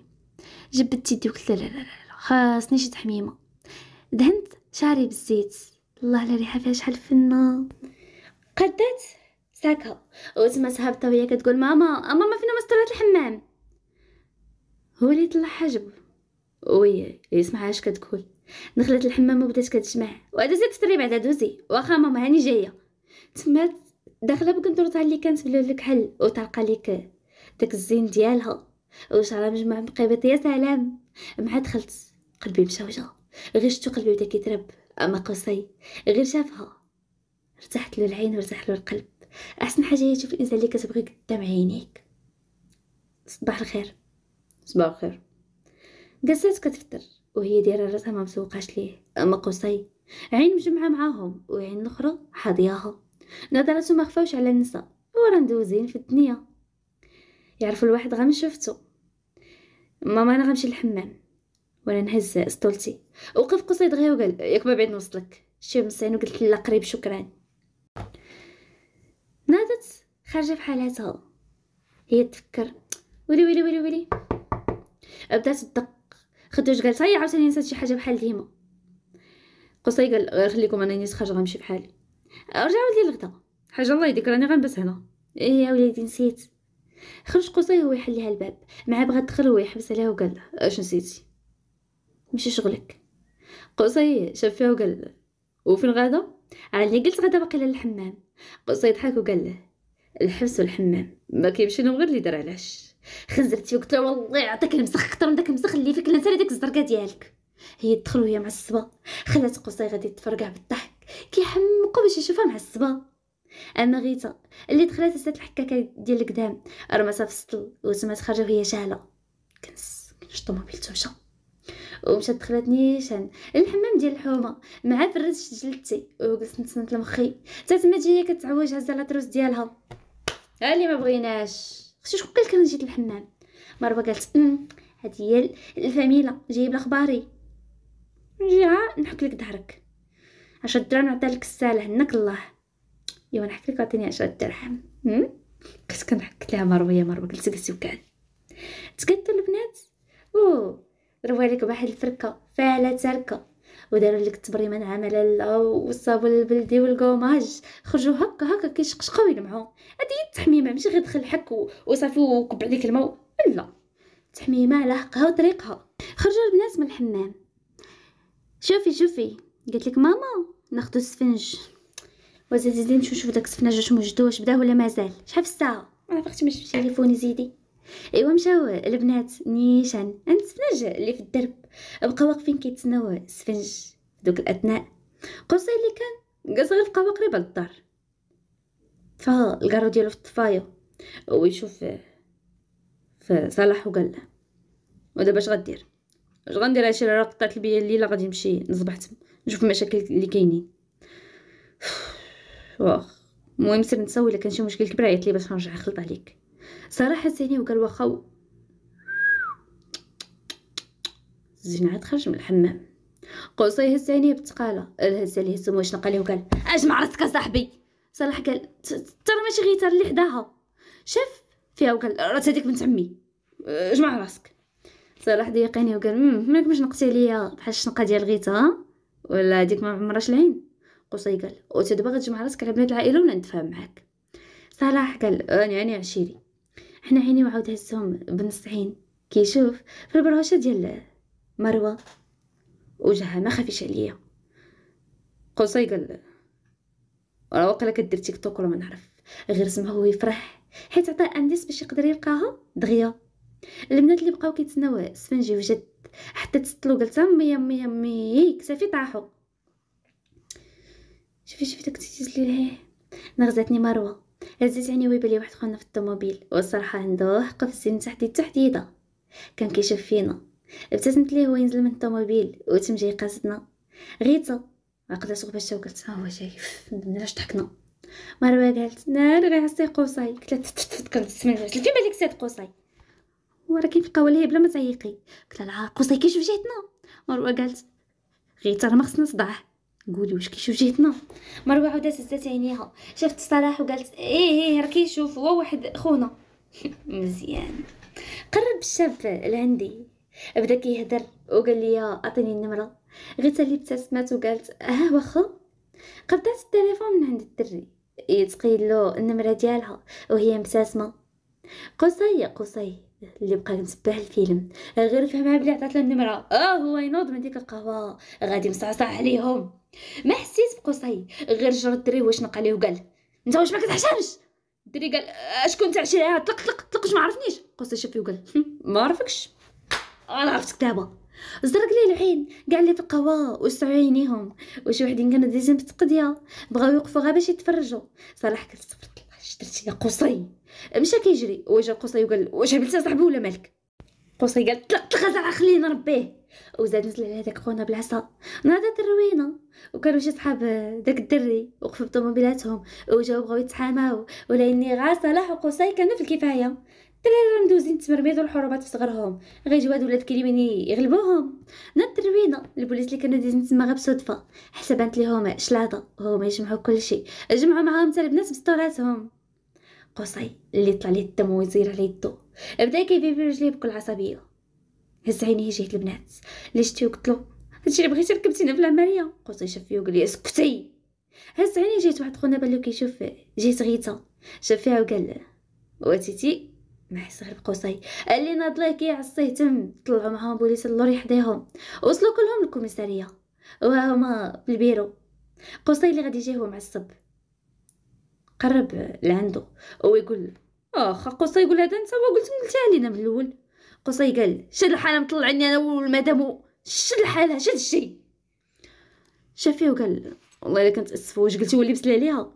A: جبت يدي وقلت لا لا لا خاصني شي تحميمة دهنت شعري بالزيت الله لا ريحة فيها شحال فنة قدات ساكها وتما سهبتها وهي كتقول ماما ماما فينا مسطرة الحمام هو اللي طلع حجب وي يسمعها اش كتقول دخلت الحمام وبدات كتجمع ودازت تتري بعدا دوزي واخا ماما هاني جايه تما داخله بقندورتها اللي كانت بلولك حل وطلقه ليك داك الزين ديالها وشعرها مجمع مقيبط يا سلام مع دخلت قلبي مشوشه غير شتو قلبي بدا كيترب اما قصي غير شافها ارتحت له العين وارتاح له القلب احسن حاجه هي تشوف الانسان اللي كتبغي قدام عينيك صباح الخير صباح الخير جلسات كتفطر وهي دايره راسها ما مسوقاش ليه اما قصي عين مجمعه معاهم وعين اخرى حاضياها نظراتو ما خفاوش على النساء ورا مدوزين في الدنيا يعرف الواحد غا من شفتو ماما انا غنمشي للحمام وانا نهز سطولتي وقف قصيد غير وقال ياك ما بعيد نوصلك شي مسين وقلت لا قريب شكرا نادت خارجه بحالاتها هي تفكر ويلي ويلي ويلي ويلي بدات تدق خدوش قالت هيا عاوتاني نسات شي حاجه بحال ديما قصي قال غير خليكم انا نيت خارجه غنمشي بحالي رجعوا لي الغدا حاجه الله يديك راني غنبس هنا ايه يا وليدي نسيت خرج قصي هو يحل لها الباب مع بغا تدخل هو يحبس عليها وقال لها اش نسيتي ماشي شغلك قصي شاف فيها وقال وفين غادا على اللي قلت غدا باقي للحمام قصة يضحك وقال له الحبس والحمام ما كيمشي لهم غير اللي دار علاش خنزرتي وقلت والله يعطيك المسخ خطر من داك المسخ اللي فيك لنسى ديك الزرقه ديالك هي دخل وهي مع الصبا خلات قصي غادي تفرقع بالضحك كيحمقو باش يشوفها مع الصبا اما غيتا اللي دخلت سات الحكاكه ديال القدام رماتها في السطل وتما خرجه وهي شاله كنس كنش طوموبيلته مشى ومشات دخلت نيشان الحمام ديال الحومه مع فرز جلدتي وجلست نتسنت لمخي حتى تما جايه كتعوج هزا لا تروس ديالها ها اللي ما بغيناش خصني شكون قال انا جيت للحمام مروه قالت ام هادي هي الفاميله جايب نجي نجيها نحك لك ظهرك 10 درهم عطا لك الساله هناك الله ايوا نحك لك عطيني 10 درهم كنت أمم، كنحك لها يا مروه قلت قلت وكان تقدر البنات اوه روها عليك بواحد الفركه فعلا تركه وداروا لك التبريمه عامله والصابون البلدي والكوماج خرجوا هكا هكا كيشقشقاو يلمعوا هذه هي التحميمه ماشي غير دخل الحك وصافي وكب عليك الماء لا التحميمه على حقها وطريقها خرجوا البنات من الحمام شوفي شوفي قلت لك ماما ناخذ السفنج وزيدي نمشيو نشوف داك السفنج واش موجود واش بدا ولا مازال شحال في الساعه ما عرفتش مش في تليفوني زيدي ايوا مشاو البنات نيشان عند السفنج اللي في الدرب بقاو واقفين كيتسناو السفنج دوك الاثناء قصي اللي كان جالس غير بقى قريبه للدار فالقارو ديالو في الطفايه ويشوف فصالح وقال له ودابا اش غدير اش غندير هادشي راه قطعت البيا الليله غادي نمشي نصبح نشوف المشاكل اللي كاينين واخ المهم سير نتسوي الا كان شي مشكل كبير عيط لي باش نرجع نخلط عليك صراحه سيني وقال واخا زين عاد خرج من الحمام قوصي هز عينيه بتقاله هز عليه سمو شنو قال ليه وقال اجمع راسك صاحبي صلاح قال ترى ماشي غيتار اللي حداها شاف فيها وقال راه هذيك بنت عمي اجمع راسك صلاح ضيق عينيه وقال مالك باش نقتي ليا بحال الشنقه ديال غيتار ولا هذيك ما عمرهاش العين قصي قال وتا دابا غتجمع راسك على بنات العائله ولا نتفاهم معاك صلاح قال اني يعني عشيري حنا عيني وعاود هزهم بنص عين كيشوف في البروشة ديال مروه وجهها ما خافيش عليا قصي قال راه وقيلا كدير تيك توك ولا ما نعرف غير سمعه هو يفرح حيت عطاه انديس باش يقدر يلقاها دغيا البنات اللي بقاو كيتسناو سفنجي وجد حتى تسطلو قالت امي امي امي كسافي طاحو شوفي شوفي داك التيتيز اللي نغزتني مروه هزيت عيني ويبان واحد خونا في الطوموبيل والصراحه عنده حق في السن تحديد تحديده كان كيشوف فينا ابتسمت ليه هو ينزل من الطوموبيل وتم جاي قاصدنا غيتا عقلت غباش قلت ها هو جاي علاش ضحكنا مروه قالت نار راه عصي قوصاي قلت لها كنت سمع علاش فين بالك سيد قوصاي وراه كيبقاو ليه بلا ما تعيقي قلت لها قوصاي كيشوف جهتنا مروه قالت غيتا راه ما خصنا صداع قولي واش كيشوف جهتنا مروه عاودت هزات عينيها شافت صلاح وقالت ايه ايه راه كيشوف هو واحد خونا مزيان قرب الشاب لعندي بدا كيهضر وقال لي اعطيني النمره غير تالي ابتسمت وقالت اه واخا قبضات التليفون من عند الدري يتقيل له النمره ديالها وهي مبتسمه قصي قصي اللي بقى متبع الفيلم غير فهمها بلي عطات له النمره اه هو ينوض من ديك القهوه غادي مصعصع عليهم ما حسيت بقصي غير جر الدري واش نقى ليه وقال انت واش ما كتحشمش الدري قال اشكون تعشيها طلق طلق طلق واش ما عرفنيش قصي شاف وقال ما عرفكش انا عرفتك دابا زرق ليه العين كاع اللي في القهوه وسعوا عينيهم وشي وحدين كانوا ديزين بالتقضيه بغاو يوقفوا غير باش يتفرجوا صراحه قال الله اش درتي يا قصي مشى كيجري واجا قصي وقال واش هبلتي صاحبي ولا مالك قصي قال طلق طلق خلينا نربيه وزاد نزل على داك خونا بالعصا نهضت الروينه وكانوا شي صحاب داك الدري وقفوا بطوموبيلاتهم وجاو بغاو يتحاماو ولا اني غا صلاح وقصي كانوا في الكفايه الدراري راهم دوزين التمرميد والحروبات في صغرهم غير جواد ولاد كريمين يغلبوهم ناد الروينه البوليس اللي كانوا دايزين تما غير بصدفه حسبات ليهم شلاطه وهما يجمعوا كلشي جمعوا معاهم حتى البنات بسطوراتهم قصي اللي طلع ليه الدم ويزير على يدو بدا كيفيفي رجليه بكل عصبيه هز عينيه جهه البنات لجتي قلت له هادشي اللي بغيتي ركبتينا بلا العمليه قلت شاف فيه وقال لي اسكتي هز عيني جيت واحد خونا بان له كيشوف جيت غيتا شاف فيها وقال واتيتي نحس غير بقصي قال لي ناض يا كيعصيه تم طلعوا معاه بوليس اللور حداهم وصلوا كلهم للكوميساريه وهما بالبيرو قصي اللي غادي يجي هو معصب قرب لعندو ويقول اخ قصي يقول هذا انت ما قلت قلتها لينا من الاول قصي قال شد الحالة مطلعني انا والمدام شد الحالة شد الشي شاف فيه وقال والله الا كنت أسف واش قلتي ولي بسلي عليها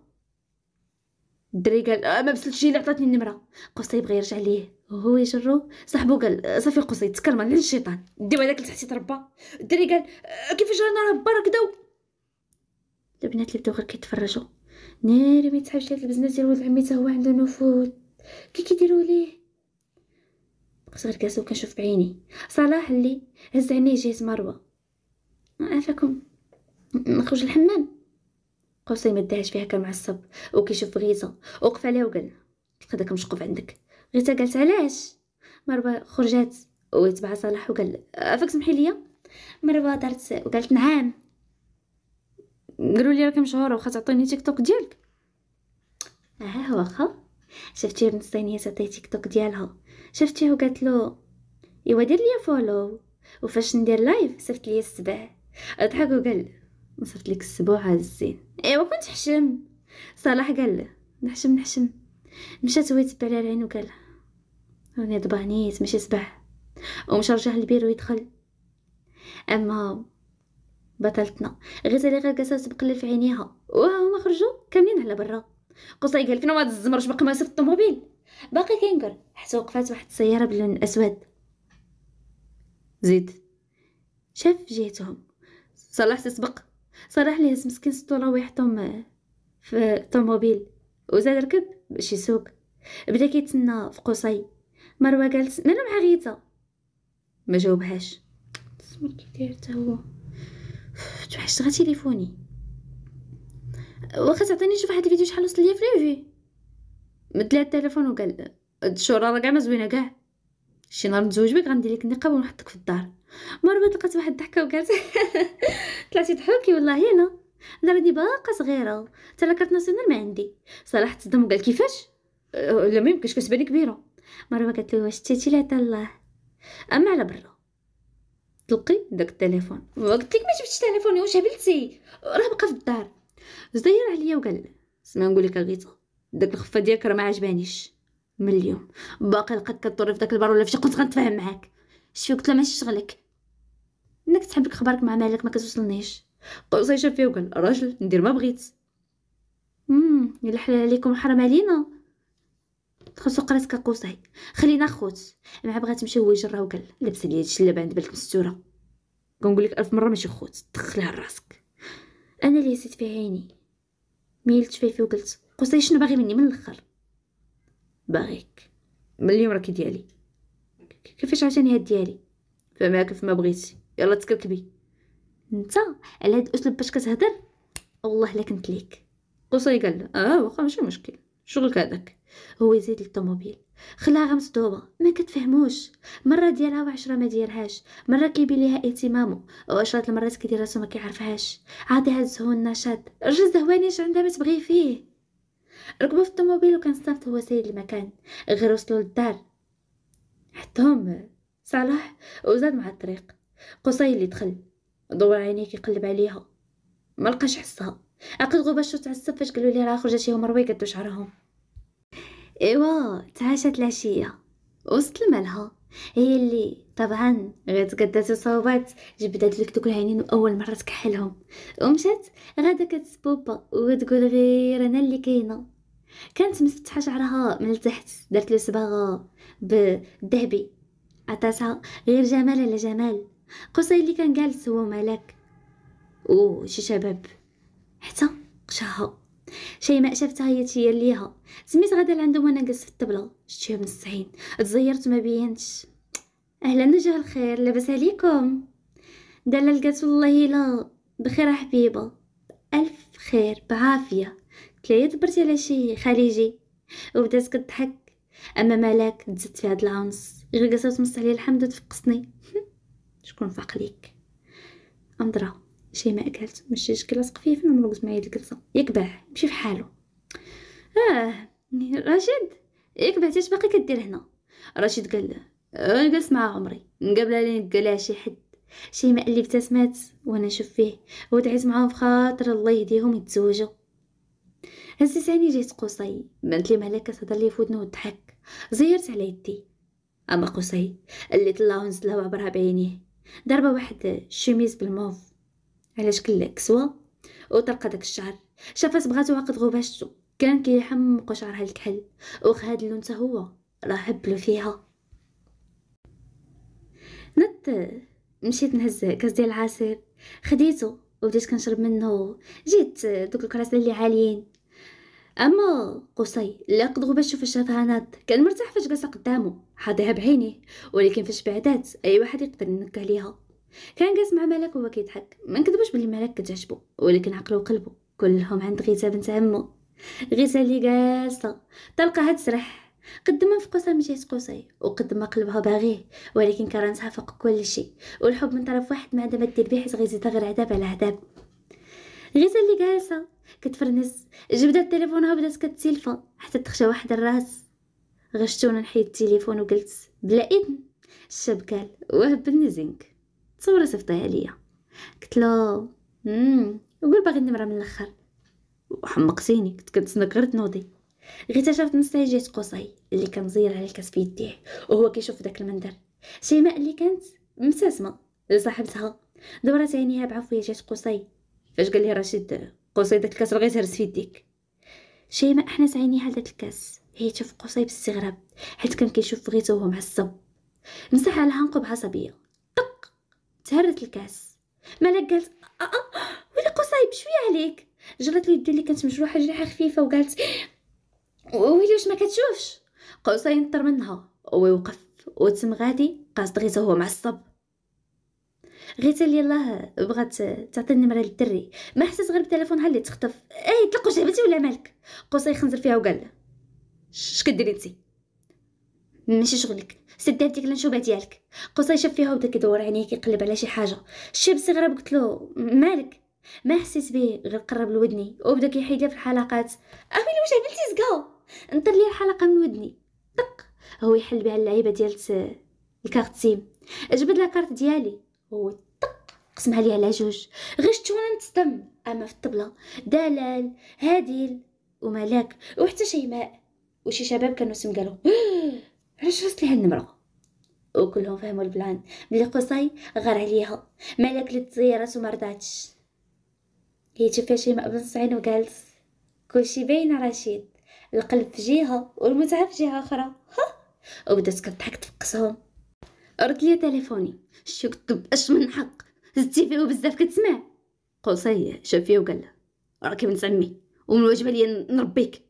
A: الدري قال آه ما بسلتش اللي عطاتني النمره قصي بغى يرجع ليه هو يجرو صاحبو قال آه، صافي قصي تكرم على الشيطان ديو هذاك اللي تحتي تربى الدري قال آه، كيفاش رانا راه برا كدا البنات اللي بداو غير كيتفرجوا ناري ما يتعبش هاد البزنس ديال ولد عمي هو عنده نفوذ كي كيديروا ليه صغير جالسة وكنشوف بعيني صلاح اللي هز عينيه جهة مروة عافاكم نخرج الحمام قوسي مدهش فيها كمعصب وكيشوف غيزة وقف عليها وقال تلقى داك مشقوف عندك غيتا قالت علاش مروة خرجات ويتبع صلاح وقال عافاك سمحي ليا مروة دارت وقالت نعم قالوا لي راك مشهوره واخا تعطيني تيك توك ديالك ها هو واخا شفتي بنت الصينيه تعطي تيك توك ديالها شفتيه وقالت له ايوا دير ليا فولو وفاش ندير لايف صيفط ليا السبع ضحك وقال نصيفط لك السبوعه الزين ايوا كنت حشم صلاح قال نحشم نحشم مشات هو يتبع على العين وقال راني ضبانيت ماشي سبع ومشى رجع للبيرو يدخل اما بطلتنا غير اللي غير قصات بقلب في عينيها وهما خرجوا كاملين على برا قصي قال فين الزمر واش باقي ما في الطوموبيل باقي كينكر حتى وقفات واحد السياره باللون الاسود زيد شاف جهتهم صلاح تسبق صلاح ليه مسكين سطوله ويحطهم في الطوموبيل وزاد ركب باش يسوق بدا كيتسنى في قصي مروه قالت مالو مع غيتا ما جاوبهاش سمي كي داير هو توحشت غا تيليفوني واخا تعطيني نشوف واحد الفيديو شحال وصل ليا في لافي مدلع التليفون وقال هاد الشهره راه كاع ما زوينه كاع شي نهار نتزوج بك غندير لك النقاب ونحطك في الدار مرة لقات واحد الضحكه وقالت طلعتي تضحكي والله هنا انا راني باقا صغيره حتى لا كارت ناسيونال ما عندي صلاح تصدم وقال كيفاش أه، لا ما يمكنش كتباني كبيره مره قالت له واش تاتي لا الله اما على برا تلقي داك التليفون وقلت لك ما جبتش تليفوني واش هبلتي راه بقى في الدار زداير عليا وقال سمع نقول لك غيتا داك الخفه ديالك راه ما عجبانيش من اليوم باقي لقيت كطري في داك البار ولا فاش كنت غنتفاهم معاك شفيك قلت له ماشي شغلك انك تحب لك خبرك مع مالك ما كتوصلنيش قوسي طيب، شاف فيه وقال راجل ندير ما بغيت امم الا حلال عليكم حرام علينا خصو قراتك قوسي خلينا خوت مع بغات تمشي هو يجرها وقال لبس لي هادشي عند بالك مستوره كنقول لك الف مره ماشي خوت دخلها لراسك انا اللي هزيت في عيني ميلت شفايفي وقلت قصي شنو باغي مني من الاخر باغيك من اليوم راكي ديالي كيفاش عاوتاني هاد ديالي فما كيف ما بغيتي يلا تكركبي انت على هاد الاسلوب باش كتهضر والله لكنت كنت ليك قصي قال اه واخا ماشي مشكل شغلك هذاك هو يزيد الطوموبيل خلاها مصدومه ما كتفهموش مره ديالها وعشره ما ديالهاش مره كيبين ليها اهتمامه وعشرة المرات كيدير راسو ما كيعرفهاش عاطيها الزهون النشاط رجل زهواني اش عندها ما تبغي فيه ركبوا في الطوموبيل وكان صافط هو سيد المكان غير وصلوا للدار حتهم صلاح وزاد مع الطريق قصي اللي دخل دور عينيه كيقلب عليها ما لقاش حسها عقد غباش تعصب فاش قالوا لي راه خرجت شي مروي قدو شعرهم إيوا تعاشات العشية وسط لمالها هي اللي طبعا غتقدات صعوبات جبدات لك دوك العينين واول مره تكحلهم ومشات غادا كتسبوبا وتقول غير انا اللي كاينه كانت مفتحه شعرها من التحت دارت له صباغه بالذهبي عطاتها غير جمال على جمال قصي اللي كان جالس هو ملك وشي شباب حتى قشاها شيماء شافتها هي تيا ليها سميت غدا لعندهم وانا جالسه في الطبله شتيها من الصعيد تزيرت ما بينتش اهلا نجاه الخير لاباس عليكم دالا لقات والله لا بخير حبيبه الف خير بعافيه قلت لها دبرتي على شي خليجي وبدات كضحك اما ملاك تزدت في هاد العنص غير جالسه تمص الحمد وتفقصني شكون فاق ليك امضره شي ما اكلت كلاصق شي فين عمرو انا معايا هاد الكلصه يكبح يمشي مشي فحالو اه رشيد ياك بعتيش باقي كدير هنا رشيد قال له جالس آه، مع عمري نقابله لي نقلع شي حد شي ما اللي ابتسمات وانا نشوف فيه ودعيت معاهم في خاطر الله يهديهم يتزوجوا هزيت عيني جيت قصي بنت لي مالك كتهضر لي في ودنه زيرت على يدي اما قصي اللي طلعو نزلها وعبرها بعينيه ضربه واحد الشميز بالموف على شكل كسوة وطلق داك الشعر شافات بغاتو عقد غباشتو كان كيحمق شعرها الكحل وخا هاد اللون هو راه هبلو فيها نت مشيت نهز كاس ديال العصير خديته وبديت كنشرب منه جيت دوك الكراسة اللي عاليين اما قصي لا قد غبا شوف شافها ناد كان مرتاح فاش جلس قدامه حاضيها بعينيه ولكن فاش بعدات اي واحد يقدر ينك عليها كان جالس مع ملك وهو كيضحك ما نكذبوش بلي ملك كتعجبو ولكن عقلو وقلبو كلهم عند غيزه بنت عمو غيزه اللي جالسه تلقاها تسرح قد ما فقوسها من جهة قصي وقد ما قلبها باغيه ولكن كرنتها فوق كل شيء والحب من طرف واحد ما عندها ما دير بيه حيت غيزيدها غير عذاب على عذاب غيزه اللي جالسه كتفرنس جبدت تليفونها وبدات كتسلفا حتى تخشى واحد الراس غشتونا نحيد التليفون وقلت بلا اذن الشاب قال وهبني زينك تصوري صيفطيها ليا قلت له امم وقول باغي النمره من الاخر وحمقتيني كنت كنتسنى غير تنوضي غير شافت نصي جات قصي اللي كان زير على الكاس في يديه وهو كيشوف داك المنظر شيماء اللي كانت مساسمه لصاحبتها دورات عينيها بعفويه جات قصي فاش قال لي رشيد قصي داك الكاس بغيت هرس في يديك شيماء حنت عينيها داك الكاس هي تشوف قصي باستغراب حيت كان كيشوف غيته وهو معصب مسح عليها عنقه عصبيه تهرت الكاس ملك قالت اه اه ويلي قصاي بشوية عليك جرت لي يدي اللي كانت مجروحه جريحه خفيفه وقالت ويلي واش ما كتشوفش قصاي نطر منها ويوقف وتم غادي قاصد غيتا هو معصب غيتا اللي الله بغات تعطي النمره للدري ما حسيت غير بتليفونها اللي تخطف اي طلقوا جابتي ولا مالك قصاي خنزر فيها وقال لها اش كديري انت ماشي شغلك سد بديك الانشوبه ديالك قصي شاف فيها وبدا كيدور عينيه كيقلب على شي حاجه الشاب استغرب قلت له مالك ما حسيت به غير قرب لودني وبدا كيحيدها في الحلقات امين واش عملتي زكا نطر لي الحلقه من ودني طق هو يحل بها اللعيبه ديال سيم جبد لا كارت ديالي هو طق قسمها لي على جوج غير شفت وانا نتصدم اما في الطبله دلال هاديل وملاك وحتى شيماء وشي شباب كانوا سمقالو علاش راسلي هاد النمره وكلهم فهموا البلان ملي قصي غار عليها مالك اللي تزيرات وما رضاتش هي تشوفها شي بن صعين وقالت كلشي باين رشيد القلب في جهه والمتعه في جهه اخرى ها وبدات كضحك تفقسهم رد لي تليفوني شو كتب اش من حق زدتي فيه بزاف كتسمع قصي شاف فيه وقال راكي بنت عمي ومن الواجب عليا نربيك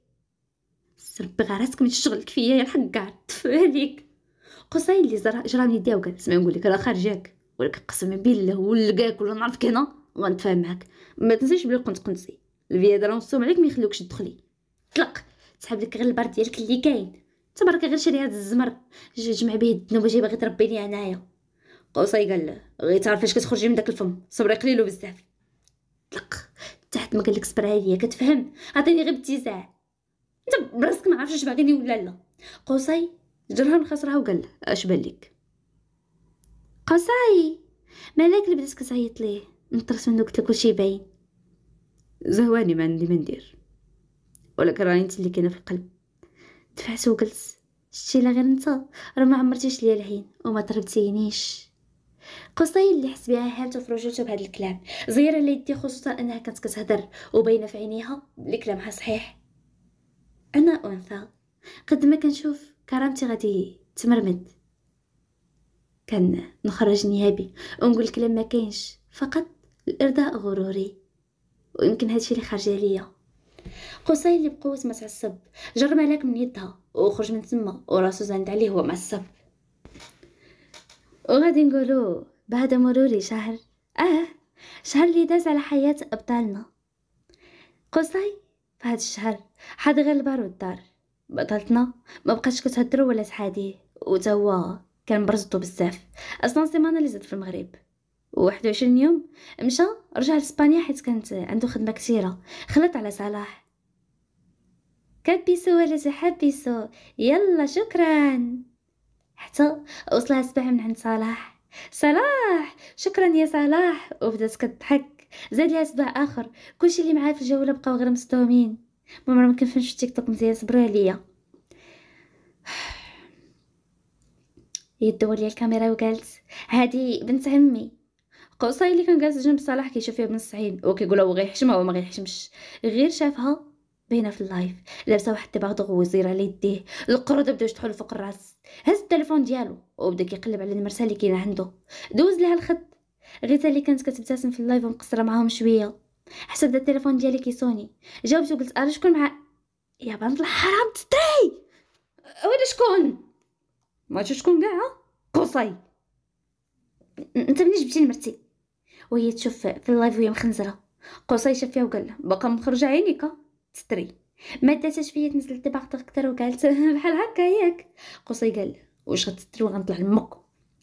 A: ربي غراسك من الشغل كفيه يا الحقار تفهليك قصي اللي زرا جراني قال اسمع نقول لك راه خارجاك ولك قسما بالله ولقاك ولا نعرفك هنا غنتفاهم معاك ما تنساش بلي كنت قنصي البياد راه عليك ما يخلوكش تدخلي طلق تسحب لك غير البر ديالك اللي كاين تبارك غير شري هذا الزمر جمع به الذنوب وجاي باغي تربيني انايا قصي قال له غير تعرف فاش كتخرجي من داك الفم صبري قليلو بزاف طلق تحت ما قال لك صبر عليا كتفهم عطيني غير ابتساع انت براسك ما عرفتش باغيني ولا لا قصي جرها من خصرها وقال لها اش بالك قال قصاي مالك اللي بدات كتعيط ليه نطرت منو قلت كلشي باين زهواني ما عندي ما ندير ولكن راني انت اللي كاينه في القلب دفعت وقلت شتي لا غير انت راه ما عمرتيش ليا العين وما طربتينيش قصاي اللي حس بها حالته في بهذا الكلام زيره اللي يدي خصوصا انها كانت كتهضر وباينه في عينيها الكلام كلامها صحيح انا انثى قد ما كنشوف كرامتي غادي تمرمد كان نخرج نيابي ونقول كلام ما كاينش فقط الارضاء غروري ويمكن هادشي اللي خرج عليا قصي اللي بقوه متعصب تعصب جرب عليك من يدها وخرج من تما وراسو زاند عليه هو معصب وغادي نقولو بعد مرور شهر اه شهر اللي داز على حياه ابطالنا قصي في هاد الشهر حد غير البار الدار بطلتنا ما بقاش كتهضروا ولا تحاديه وتا هو كان برزطو بزاف اصلا سيمانه اللي زاد في المغرب و21 يوم مشى رجع لاسبانيا حيت كانت عنده خدمه كثيره خلط على صلاح كابيسو ولا تحبسو يلا شكرا حتى وصلها السبع من عند صلاح صلاح شكرا يا صلاح وبدات كتضحك زاد لها صباح اخر كلشي اللي معاه في الجوله بقاو غير مصدومين ماما عمري ما كنفهمش التيك توك مزيان صبري عليا يدوا لي الكاميرا وقالت هادي بنت عمي قصاي اللي كان جالس جنب صلاح كيشوف فيها بن سعيد وكيقول وغي غيحشمها وما غيحشمش غير شافها باينه في اللايف لابسه واحد التبعض وزير على يديه القرود بداو تحل فوق الراس هز التليفون ديالو وبدا كيقلب على المرسال اللي كاين عنده دوز لها الخط غيتا اللي كانت كتبتسم في اللايف ومقصره معاهم شويه حسب بدا التليفون ديالي كيصوني جاوبت وقلت انا شكون مع يا بنت الحرام تطري ولا شكون ما عرفتش شكون كاع قصي انت منين جبتي مرتي وهي تشوف في اللايف وهي مخنزره قصي شاف فيها وقال باقا مخرجه عينيك تستري ما داتش فيا تنزلت باغطر اكثر وقالت بحال هكا ياك قصي قال واش غتستري وغنطلع لمك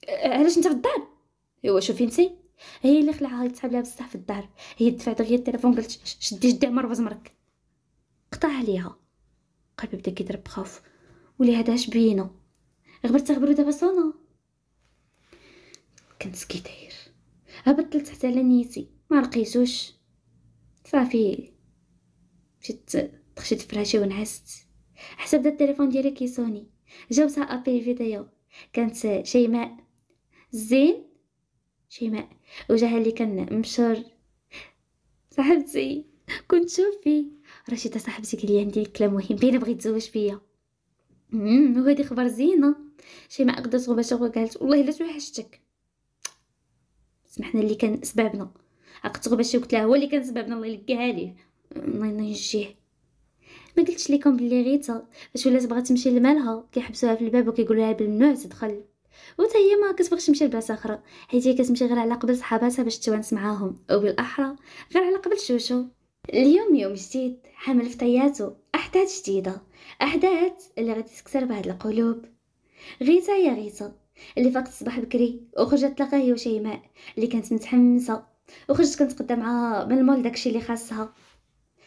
A: علاش انت في الدار ايوا شوفي نسي هي اللي خلعها يتصعب لها بصح في الدار هي دفعت دغيا التليفون قالت شدي جدي عمر وزمرك قطع عليها قلبي بدا كيضرب بخوف ولي هذا اش بينو غبرت غبرو دابا صونا كنت سكي داير هبطلت حتى على نيتي ما لقيتوش صافي مشيت تخشيت فراشي ونعست حتى بدا التليفون ديالي كيصوني جاوبتها ابي فيديو كانت شيماء زين شيماء وجهها اللي كان مشر صاحبتي كنت شوفي رشيدة صاحبتي قال لي عندي كلام مهم بينا بغيت تزوج فيا امم وهادي خبر زينه شيماء قدرت غباشا قالت والله الا توحشتك سمحنا اللي كان سبابنا عقدت غباشي قلت لها هو اللي كان سبابنا الله يلقاها ليه الله ينجيه ما قلتش لكم بلي غيتا باش ولات بغات تمشي لمالها كيحبسوها في الباب وكيقولوا لها بالنوع تدخل وتا هي ما كتبغيش تمشي لبلاصه اخرى حيت هي كتمشي غير على قبل صحاباتها باش توانس معاهم وبالاحرى غير على قبل شوشو اليوم يوم جديد حامل فتياتو احداث جديده احداث اللي غادي تكسر بهاد القلوب غيتا يا غيتا اللي فاقت الصباح بكري وخرجت تلقى هي وشيماء اللي كانت متحمسه وخرجت كنتقدى معاها من المول داكشي اللي خاصها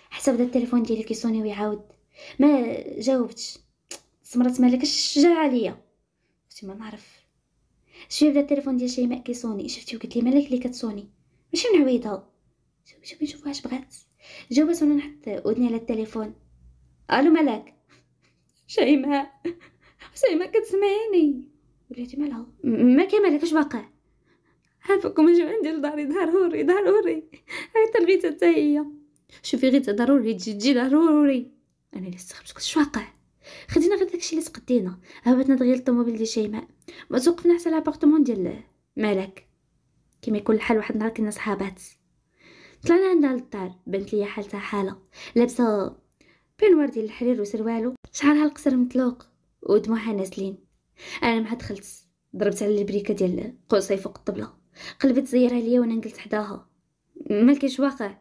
A: حتى بدا التليفون ديالي كيصوني ويعاود ما جاوبتش سمرت مالك الشجاعه عليا ما نعرف شويه بدا التليفون ديال شيماء كيصوني شفتي وقلت لي مالك اللي كتصوني ماشي من عويضه شوفي شوفي نشوف واش بغات جاوبت وانا نحط ودني على التليفون الو ملاك شيماء شيماء كتسمعيني وليتي مالها ما مالك اش واقع عافاكم نجيو عندي لداري ضروري ضروري هاي لغيتها حتى هي شوفي غيتا ضروري تجي تجي ضروري انا اللي استغربت كنت واقع خدينا غير داكشي اللي تقدينا هبطنا دغيا للطوموبيل ديال شيماء ما توقفنا حتى لابارتمون ديال مالك كما يكون الحال واحد النهار كنا صحابات طلعنا عندها للدار بنت ليا حالتها حاله لابسه بينوار ديال الحرير وسروالو شعرها القصر مطلوق ودموعها نازلين انا مع دخلت ضربت على البريكه ديال قوسي فوق الطبله قلبت زيرها ليا وانا نقلت حداها ما واقع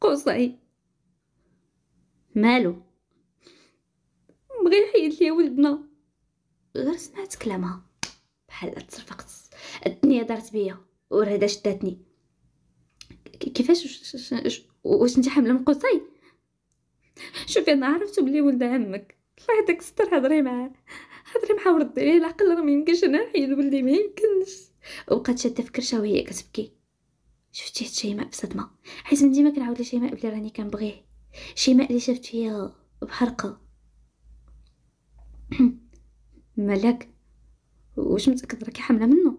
A: قوسي مالو بغى يحيد ليا ولدنا غير سمعت كلامها بحال تصرفقت الدنيا دارت بيا ورهدا شداتني كيفاش واش انت حامله من قصي شوفي انا عرفت بلي ولد عمك الله يهديك ستر هضري معاه هضري معاه وردي ليه العقل راه مايمكنش انا نحيد ولدي مايمكنش وبقات شاده في كرشها وهي كتبكي شفتي هاد شيماء بصدمه حيت من ديما كنعاود لشيماء بلي راني كنبغيه شيماء اللي شافت فيا بحرقه ملك واش متاكد راكي حامله منه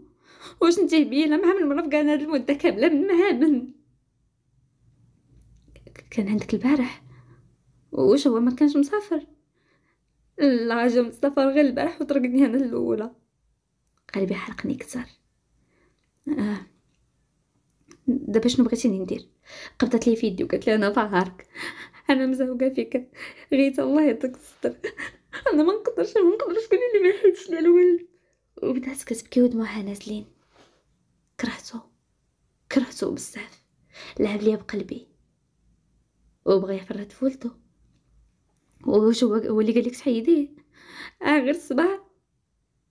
A: واش نتي بيه لا محمل مرافقه انا هاد المده كامله من مهابن كان عندك البارح واش هو ما كانش مسافر لا جا مسافر غير البارح وطرقني انا الاولى قلبي حرقني كثر آه. دابا شنو بغيتيني ندير قبضت لي فيديو قالت لي انا فهارك انا مزوقه فيك غيت الله يعطيك الصدر انا ما نقدرش ما نقدرش كل اللي ما يحبش على الولد وبدات كتبكي ودموعها نازلين كرهته كرهته بزاف لعب ليا بقلبي وبغى يفرط فولتو واش هو اللي قال لك تحيديه اه غير الصباح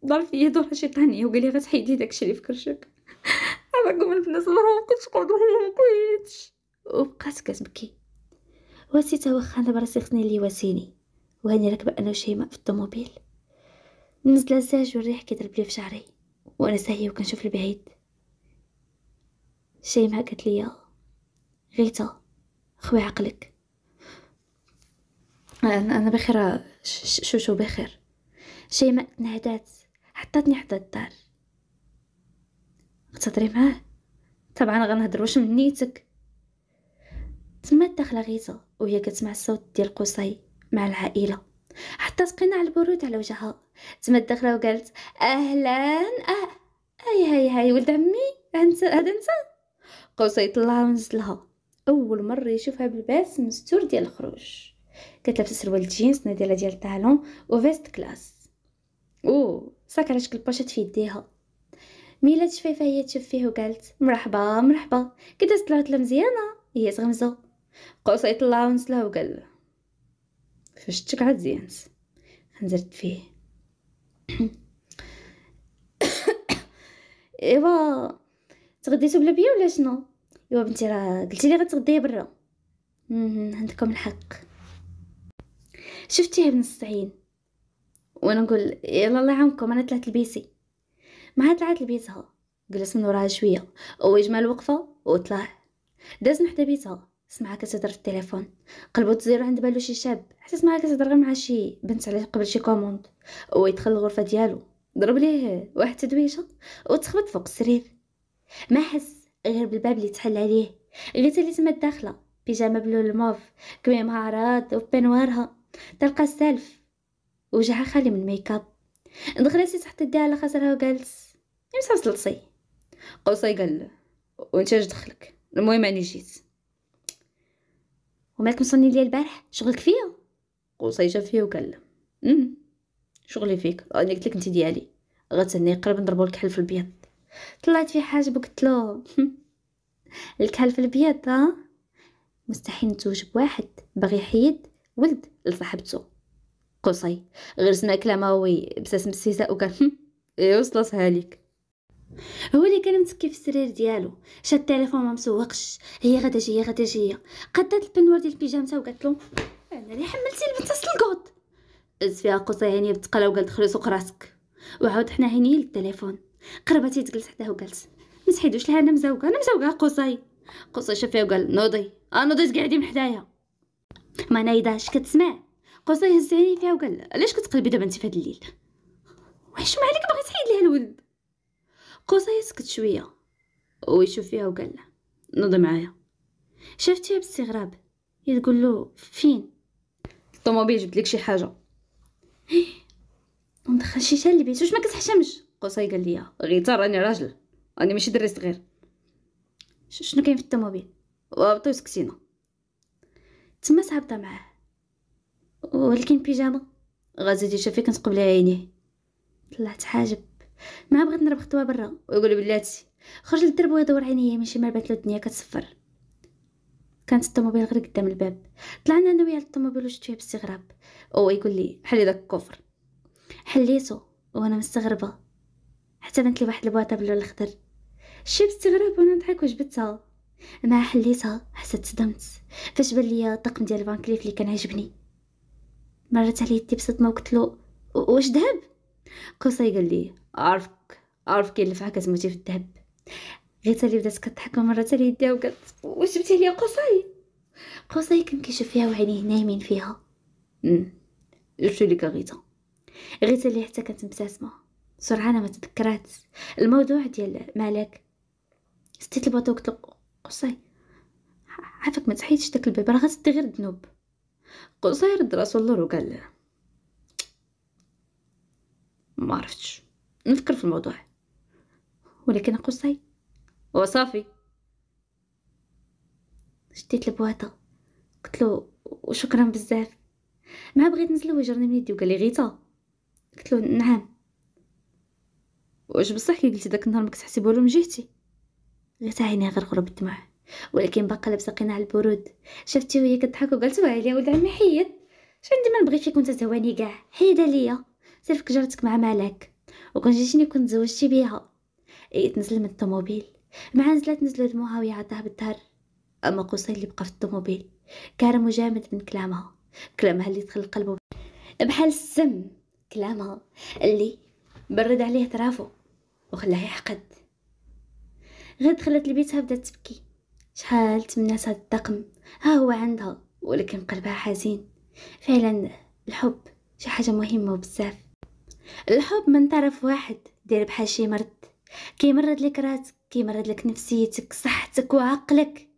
A: دار يدو دور شيطاني وقال لي غتحيدي داكشي اللي في كرشك قمت البنات ما بقيتش قادر ما بقيتش وبقات كتبكي واسيتها واخا دابا راسي خصني اللي واسيني وهاني راكبة أنا وشيماء في الطوموبيل نزل الزاج والريح كيضرب لي في شعري وأنا ساهية وكنشوف البعيد شيماء قالت لي غيتا خوي عقلك أنا, أنا بخير شو شو بخير شيماء تنهدات حطتني حدا الدار غتهضري معاه طبعا غنهضر واش من نيتك تما داخله غيتا وهي كتسمع الصوت ديال قصي مع العائلة حتى على البرود على وجهها تما دخلة وقالت أهلا أه هاي هاي هاي ولد عمي أنت هذا أنت قوسي طلعها ونزلها أول مرة يشوفها بالباس مستور ديال الخروج كانت لابسة سروال جينز نادلة ديال التالون وفيست كلاس أو صاك على شكل بوشيط في يديها ميلات شفيفة هي تشوف فيه وقالت مرحبا مرحبا كدا طلعت العطلة مزيانة هي تغمزو قوسي طلع ونزلها وقال فاش تقعد زيانس نزلت فيه ايوا تغديتو بلا بيا ولا شنو ايوا بنتي راه قلتي لي غتغدي برا عندكم الحق شفتيها بن السعين وانا نقول يلا الله يعاونكم انا طلعت لبيسي مع طلعت لبيتها جلس من وراها شويه وجمال وقفه وطلع داز من حدا بيتها سمعها كتهضر في التليفون قلبو تزيرو عند بالو شي شاب حتى سمعها كتهضر مع شي بنت على قبل شي كوموند ويدخل الغرفه ديالو ضرب ليه واحد تدويشه وتخبط فوق السرير ما حس غير بالباب اللي تحل عليه غير اللي تما داخله بيجامه بلون الموف كميمها عراض وبنوارها تلقى السالف وجهها خالي من ميكاب دخلتي تحت يديها على خاطرها وقالت يمسح صلصي قوصي قال وانت اش دخلك المهم اني جيت ومالك مصني ليا البارح شغلك فيا قصي جا فيا وكلم امم شغلي فيك انا قلت لك انت ديالي غتسني قرب نضربو الكحل في البيض طلعت في حاجب قلت له الكحل في البيض ها مستحيل نتوج بواحد باغي يحيد ولد لصاحبته قصي غير سمع كلامه وي بساس مسيسه وكان ايه وصلت هاليك هو اللي كان متكي في السرير ديالو شاد التليفون ما مسوقش هي غدا جايه غدا جايه قدات البنوار ديال البيجامه وقالت له انا اللي حملتي البنت اصل هز فيها قصه عينيه بالتقله وقالت خلي سوق راسك وعاود حنا هيني للتليفون قربت يتجلس حداه وقالت ما تحيدوش لها انا مزوقه انا مزوقه قصي قصي شاف فيها وقال نوضي انا آه، نوضي تقعدي من حدايا ما نايضاش كتسمع قصي هز عينيه فيها وقال علاش كتقلبي دابا انت في هذا الليل واش عليك باغي تحيد ليها الولد قوسا سكت شويه ويشوف فيها وقال له نوضي معايا شافتيها باستغراب هي له فين الطوموبيل جبت لك شي حاجه وندخل شيشه للبيت واش ما كتحشمش قصي قال لي غيتا راني راجل راني ماشي دري صغير شنو كاين في الطوموبيل وهبطوا سكتينا تما صعبت معاه ولكن بيجامه غازي دي شافي كنت قبل عينيه طلعت حاجب ما بغيت نربح خطوه برا ويقول بلاتي خرج للدرب ويدور عينيا ماشي ما بات الدنيا كتصفر كانت الطوموبيل غير قدام الباب طلعنا انا وياه الطوموبيل وشفت فيها باستغراب او يقول لي حلي داك الكفر حليته وانا مستغربه حتى بنت لي واحد البواطه باللون الاخضر شي باستغراب وانا نضحك وجبتها مع حليتها حسيت صدمت فاش بان ليا الطقم ديال البانكليف اللي كان عجبني مرت على يدي بصدمه وقلت له واش ذهب قصي قال لي عرفك عرفك كاين اللي فحكت موتي في الذهب غير تالي بدات كضحك مره تالي يديها وقالت واش جبتي ليا قصاي قصاي كان كيشوف فيها وعينيه نايمين فيها امم جبتو ليك غيتا غيتا اللي حتى كانت مبتسمه سرعان ما تذكرات الموضوع ديال مالك ستيت الباطو قلت قصاي عافاك ما تحيدش داك الباب راه غتدي غير الذنوب قصاي رد راسو لور وقال ما عرفتش نفكر في الموضوع ولكن قصي وصافي شديت البواطة قلت له وشكرا بزاف مع بغيت نزل وجرني من يدي وقال لي غيتا قلت له نعم واش بصح كي قلتي داك النهار ما كنت له من جهتي غيتا غير غرقرو الدمع ولكن باقا لابسه قناع البرود شفتي وهي كتضحك وقالت ويلي يا ولد عمي حيد شنو عندي ما نبغي فيك وانت زواني كاع حيد عليا سير فك جرتك مع مالك وكنجيتيني كنت تزوجتي بيها إيه تنزل من الطوموبيل مع نزلت نزلو دموها ويعطاه بالدار أما قصي اللي بقى في الطوموبيل كان مجامد من كلامها كلامها اللي دخل قلبه بحال السم كلامها اللي برد عليه طرافو وخلاه يحقد غير دخلت لبيتها بدات تبكي شحال تمنات هاد الطقم ها هو عندها ولكن قلبها حزين فعلا الحب شي حاجه مهمه وبزاف الحب من طرف واحد دير بحال شي مرض كيمرض لك راسك كيمرض لك نفسيتك صحتك وعقلك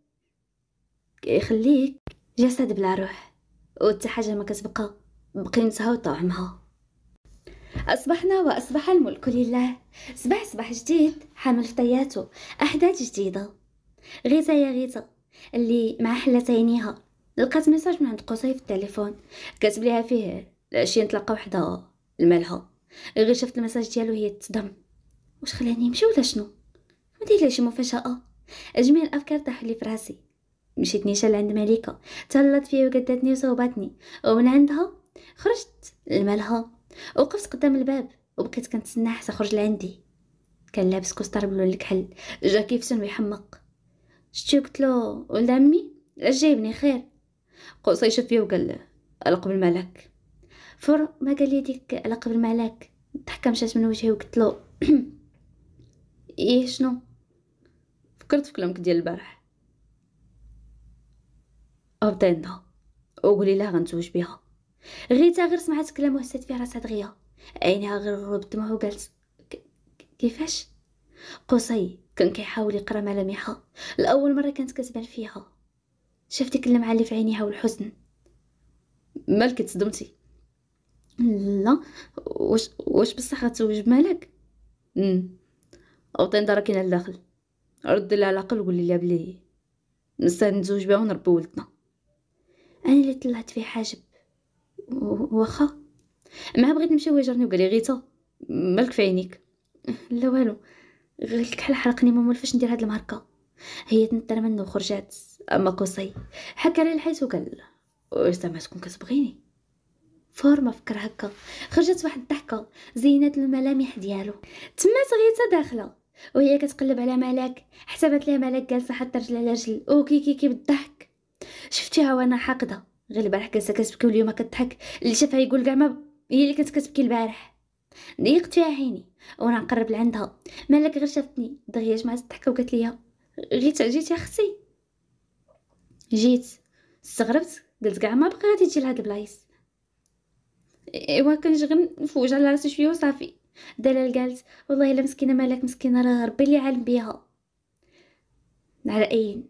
A: كيخليك جسد بلا روح وحتى حاجه ما كتبقى بقيمتها وطعمها أصبحنا وأصبح الملك لله صباح صباح جديد حامل فتياته أحداث جديدة غيتا يا غيتا اللي مع حلتينيها عينيها لقات ميساج من عند قصي في التليفون كاتب ليها فيه شي نطلقه وحده لمالها غير شفت المساج ديالو هي تصدم واش خلاني نمشي ولا شنو ما داير شي مفاجاه جميع الافكار طاح لي في راسي مشيت نيشان لعند مليكه تهلات فيا وقدتني وصوبتني ومن عندها خرجت لمالها وقفت قدام الباب وبقيت كنتسنى حتى خرج لعندي كان لابس كوستار بلون الكحل جا كيفسن ويحمق شتي قلت له ولد عمي جايبني خير قصي شوف فيا وقال له قبل ملك فور ما قال لي ديك على قبل ما علاك مشات من وجهي وقلت له ايه شنو فكرت في كلامك ديال البارح ابدا عندها وقولي لها غنتزوج بها غيتا غير سمعت كلامه حسيت فيه راسها دغيا عينيها غير غربت دمها وقالت كيفاش قصي كان كيحاول يقرا ملامحها لاول مره كانت كتبان فيها شفتي ديك اللمعه اللي في عينيها والحزن مالك تصدمتي لا واش واش بصح غتزوج مالك ام اوطين دارك لداخل رد لها العقل وقولي لها بلي نستاهل نتزوج بها ونربي ولدنا انا اللي طلعت في حاجب واخا ما بغيت نمشي واجرني وقالي غيتا مالك في عينيك لا والو غير الكحل حرقني ماما فاش ندير هاد الماركه هي تنتر منه وخرجات اما قصي حكى لي الحيس وقال واش أه، زعما تكون كتبغيني فورما فكر هكا خرجت واحد الضحكه زينات الملامح ديالو تما صغيته داخله وهي كتقلب على ملاك حسبت لها ملاك جالسه حتى رجل على رجل وكيكيكي بالضحك شفتيها وانا حاقده غير البارح جالسه كتبكي واليوم كتضحك اللي شافها يقول كاع ما هي اللي كانت كتبكي البارح ضيقت فيها عيني وانا نقرب لعندها ملاك غير شافتني دغيا جمعت الضحكه وقالت لي جيت جيت يا اختي جيت استغربت قلت كاع ما بقى غادي تجي لهاد البلايص ايوا كنشغل نفوج على راسي شويه وصافي دلال قالت والله الا مسكينه مالك مسكينه راه ربي اللي عالم بيها على اين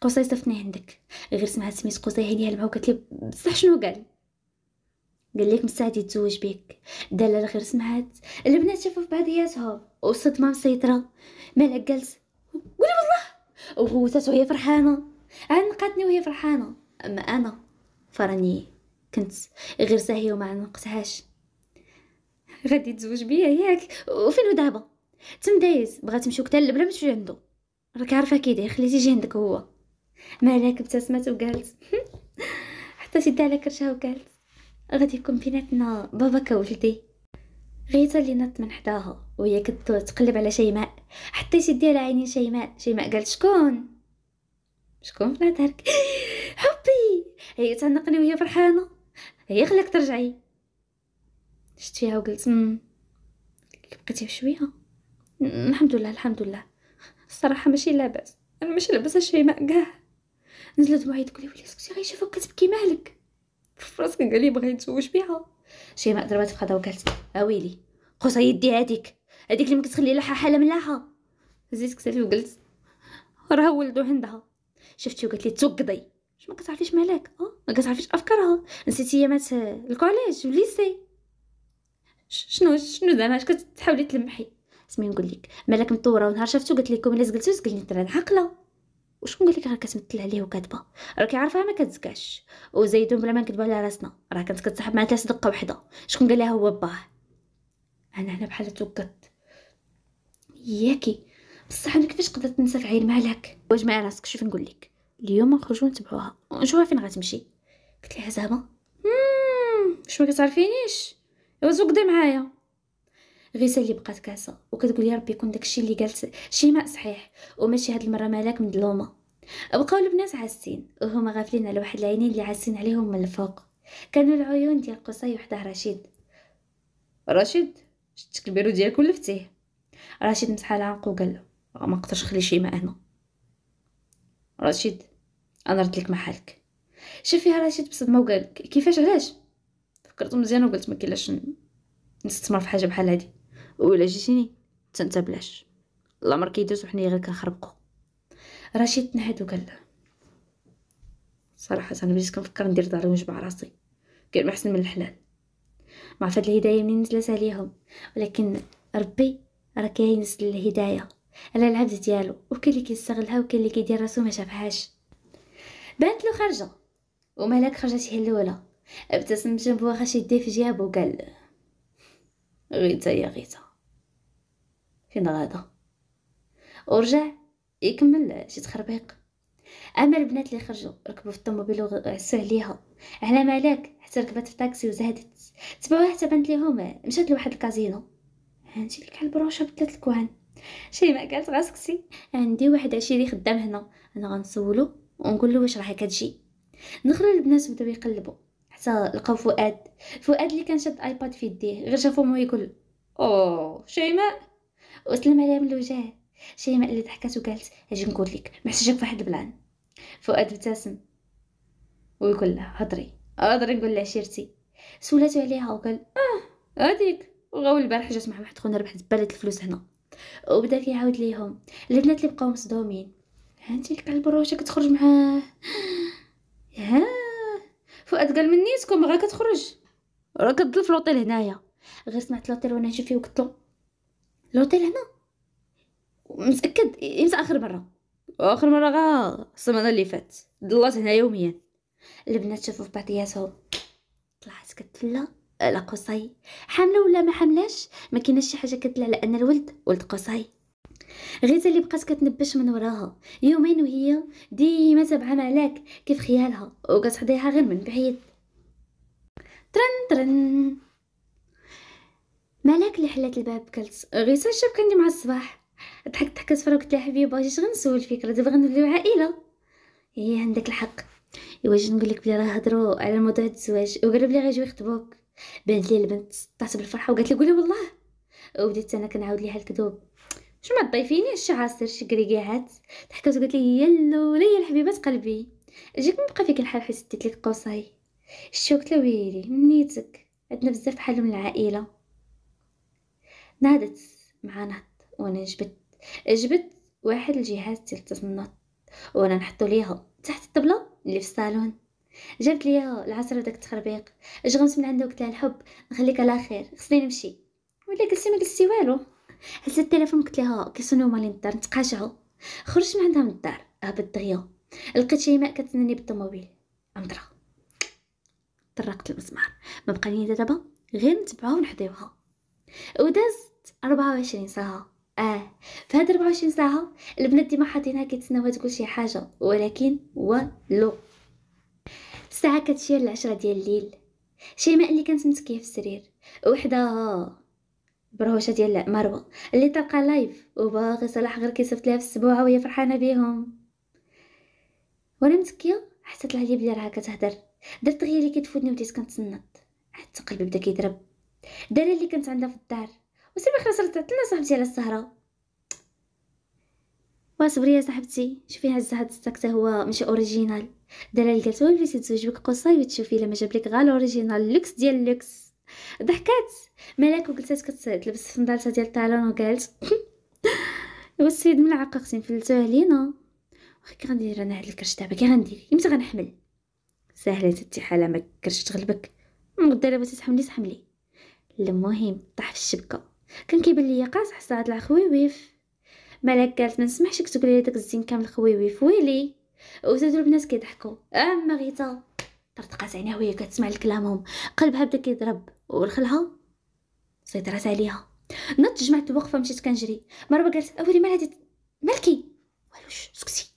A: قصي صيفطني عندك غير سمعت سميت قصي هانيه لمعه قالت لي بصح شنو قال قال لك مستعد يتزوج بك دلال غير سمعت البنات شافوا في بعضياتهم وصدمه مسيطره مالك قالت قولي والله وغوتات وهي فرحانه عنقتني وهي فرحانه اما انا فراني كنت غير ساهية وما نقصهاش غادي تزوج بيا ياك وفينو دابا تم دايز بغا تمشيو كتال بلا ما تمشيو عندو راك عارفه كي داير خليتي يجي عندك هو مالك ابتسمت وقالت حتى شد على كرشها وقالت غادي يكون بيناتنا بابا كولدي غيتا اللي نط من حداها وهي كتقلب على شيماء حتى شدي على عينين شيماء شيماء قالت شكون شكون في نظرك حبي هي تعنقني وهي فرحانه هي خلاك ترجعي شفت فيها وقلت بقيتي بشويه الحمد لله الحمد لله الصراحه ماشي لاباس انا ماشي لاباس شي كاع نزلت معايا تقولي ولي سكتي غير شافك كتبكي مالك في راسك قال لي بغيت يتزوج بها شيماء ضربات في خدها وقالت اويلي آه خصها يدي هذيك هذيك اللي ما كتخلي لها حاله ملاحه زيد سكتت وقلت راه ولدو عندها شفتي وقالت لي تسكضي ما كتعرفيش مالك اه ما كتعرفيش افكارها نسيتي ايامات الكوليج وليسي شنو شنو زعما اش كتحاولي تلمحي سمي نقول لك مالك مطوره ونهار شفتو قلت لكم الا زقلتو زقلني طلع عاقله وشكون قال لك راه كتمثل عليه وكاذبه راكي عارفه ما كتزكاش وزيدون بلا ما نكذبوا على راسنا راه كانت كتصاحب مع ثلاثه دقه وحده شكون قال لها هو باه انا هنا بحال توكت ياكي بصح انا كيفاش قدرت ننسى في عين مالك واجمعي راسك شوف نقول لك اليوم نخرجوا نتبعوها ونشوفها فين غتمشي قلت لها زعما واش ما كتعرفينيش ايوا زوقدي معايا غيسه اللي بقات كاسه وكتقول يا ربي يكون داكشي اللي قالت شي ماء صحيح وماشي هاد المره مالك مظلومه بقاو البنات عاسين وهما غافلين على واحد العينين اللي عاسين عليهم من الفوق كانوا العيون ديال قصي وحده رشيد رشيد شتك البيرو ديالك ولفتيه رشيد مسح العنق وقال له ما نقدرش نخلي شي ما هنا رشيد انا ردت لك محلك حالك ها رشيد بصدمه وقال كيفاش علاش فكرت مزيان وقلت ما كاينلاش نستثمر في حاجه بحال هادي ولا جيتيني تنتا بلاش العمر كيدوز وحنا غير كنخربقوا رشيد نهد وقال له صراحه انا بديت كنفكر ندير داري ونجبع راسي كان احسن من الحلال مع فهاد الهدايه منين نزلت عليهم ولكن ربي راه كينزل الهدايه على العبد ديالو وكاين اللي كيستغلها وكاين اللي كيدير راسو ما شافهاش بانت له خرجة ومالك خرجت هي الاولى ابتسم جنبو غاش يديه في جيابو وقال غيتا يا غيتا فين غادا ورجع يكمل شي تخربيق اما البنات اللي خرجوا ركبوا في الطوموبيل وعسوا عليها على مالك حتى ركبت في طاكسي وزادت تبعوها حتى بنت ليهم مشات لواحد الكازينو هانتي لك على البروشه بثلاث الكوعان شي ما قالت غاسكسي عندي واحد عشيري خدام هنا انا غنسولو ونقول له واش راهي كتجي نخرج البنات بداو يقلبوا حتى لقاو فؤاد فؤاد اللي كان شاد ايباد في يديه غير شافو مو يقول او شيماء وسلم عليها من الوجه شيماء اللي ضحكات وقالت اجي نقول لك محتاجك فواحد البلان فؤاد ابتسم ويقول لها هضري هضري نقول لعشيرتي سولاتو عليها وقال اه هذيك وغاو البارح جات مع واحد خونا ربحت بالات الفلوس هنا وبدا كيعاود ليهم البنات اللي بقاو مصدومين ها انت الكلب البروشه كتخرج معاه ها فؤاد قال من نيتكم غا كتخرج راه كتضل في لوطيل هنايا غير سمعت لوطيل وانا نشوف فيه وقلت له لوطيل هنا متاكد امتى اخر مره اخر مره غا السمانه اللي فات ضلات هنا يوميا البنات شافوا في بعضياتهم طلعت كتفلا على قصي حامله ولا ما حاملاش ما كاينش شي حاجه كتدل على ان الولد ولد قصي غيتا اللي بقات كتنبش من وراها يومين وهي ديما تابعه معلاك كيف خيالها وكتحضيها غير من بعيد ترن ترن ملاك اللي حلات الباب كلت غيتا الشاب كندي مع الصباح ضحكت ضحكت فرا قلت لها حبيبه باش غير فيك راه دابا غنوليو عائله هي إيه، عندك الحق ايوا جيت نقول لك بلي راه هضروا على موضوع الزواج وقالوا بلي غيجيو يخطبوك بانت لي البنت طاحت بالفرحه وقالت لي قولي والله وبديت انا كنعاود ليها الكذوب شو ما اش عاصر شي كريكيهات ضحكت وقالت لي يلو ليا الحبيبات قلبي اجيك نبقى فيك الحال حيت ديت لك قوصاي شوكت له ويلي منيتك عندنا بزاف من العائله نادت مع نهض وانا جبت جبت واحد الجهاز تلتزم النط وانا نحطو ليها تحت الطبله اللي في الصالون جابت ليا العصر وداك التخربيق اش غنسمع من عنده وقت الحب نخليك على خير خصني نمشي ولا قلتي ما قلتي والو هز التليفون قلت لها كيصونيو مالين الدار نتقاشعو خرجت من عندها من الدار هبط دغيا لقيت شيماء كتسناني بالطوموبيل امضرا طرقت المسمار ما بقى لي دابا غير نتبعها ونحضيوها ودازت 24 ساعه اه في هاد 24 ساعه البنات ديما حاطينها كيتسناوها تقول شي حاجه ولكن ولو الساعه كتشير 10 ديال الليل شيماء اللي كانت متكيه في السرير وحده بروشه ديال مروه اللي تلقى لايف وباغي صلاح غير كيصيفط ليها في السبوعه وهي فرحانه بيهم وانا متكيه حسيت لي بلي راها كتهضر درت غير اللي كتفوتني وبديت كنتسنط حتى قلبي بدا كيضرب الداله اللي كانت عندها في الدار وصافي خلاص رجعت لنا صاحبتي على السهره واصبري يا صاحبتي شوفي هز هاد السكته هو ماشي اوريجينال دلال قالت هو تزوج بك قصاي وتشوفي لما ما جابلك غا الاوريجينال لوكس ديال لوكس ضحكات ملاك وجلسات كتلبس الصندالسه ديال الطالون وقالت هو السيد من اختي نفلتوه لينا واخا كي غندير انا هاد الكرش دابا كي غندير امتى غنحمل سهله تتي حاله ما كرش تغلبك غدا بغيتي تحملي تحملي المهم طاح في الشبكه كان كيبان ليا قاصح صاد الخويويف مالك قالت ما نسمحش تقولي لي داك الزين كامل خويويف ويلي وزادو البنات كيضحكوا اما غيتا طرطقات عينيها وهي كتسمع لكلامهم قلبها بدا كيضرب ورخلها سيطرت عليها نضت جمعت الوقفه مشيت كنجري مروه قالت اولي مال هادي مالكي والوش سكتي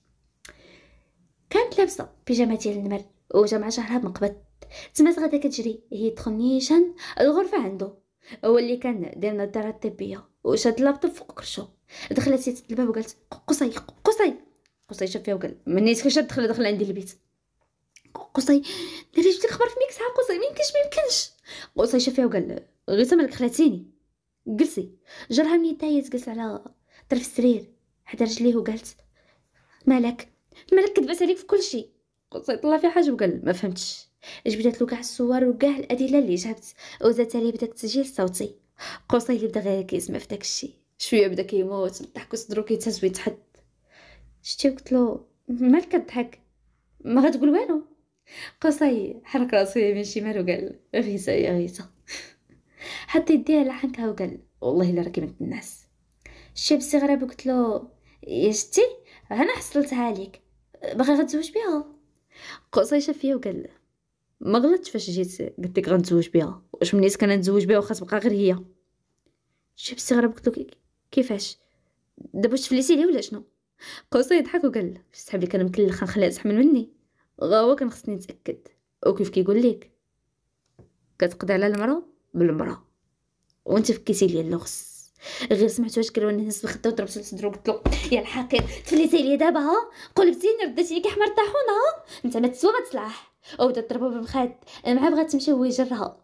A: كانت لابسه بيجامه ديال النمر وجمع شعرها بمقبض تمات غدا كتجري هي دخل نيشان الغرفه عنده هو اللي كان داير النظاره الطبيه وشاد اللابتوب فوق كرشو دخلت سيت الباب وقالت قصي قصي قصي شاف فيها وقال مني شاد دخل دخل عندي البيت قصي داري جبتي الخبر في ميكس قصي ميمكنش ميمكنش قصي شاف فيها وقال غير تمرك خلاتيني جلسي جرها مني تاهي تجلس على طرف السرير حدا رجليه وقالت مالك مالك كدبات عليك في كل شيء قلت طلع في حاجه وقال ما فهمتش جبدات له كاع الصور وكاع الادله اللي جابت وزادت عليه بداك التسجيل الصوتي قصي اللي بدا غير كيسمع في داك الشيء شويه بدا كيموت من الضحك وصدرو كيتهز ويتحد شتي قلت له مالك كضحك ما غتقول والو قصي حرك راسو يمين شمال وقال غيزه يا غيزه حط يديها حنكها وقال والله الا راكي بنت الناس الشاب استغرب وقلت له يا شتي انا حصلتها عليك باغي غتزوج بها قصي شاف فيا وقال ما غلطتش فاش جيت قلت لك غنتزوج بها واش منيت كنتزوج بها وخا تبقى غير هي الشاب استغرب قلت له كيفاش دابا واش تفليتي ليا ولا شنو قصي يضحك وقال سحب لي كان مكلخه نخليها تحمل مني غاوا كان خصني نتاكد وكيف كيقول لك كتقضي على المراه من المراه وانت فكيتي لي اللغز غير سمعتو واش كلو الناس بخدا وضربت لصدرو قلت له يا الحقير تفليتي لي دابا ها قلبتيني رديتي لي حمار طاحونه ها انت ما تسوى ما تصلح او بدا ضربو بالمخاد مع بغات تمشي هو يجرها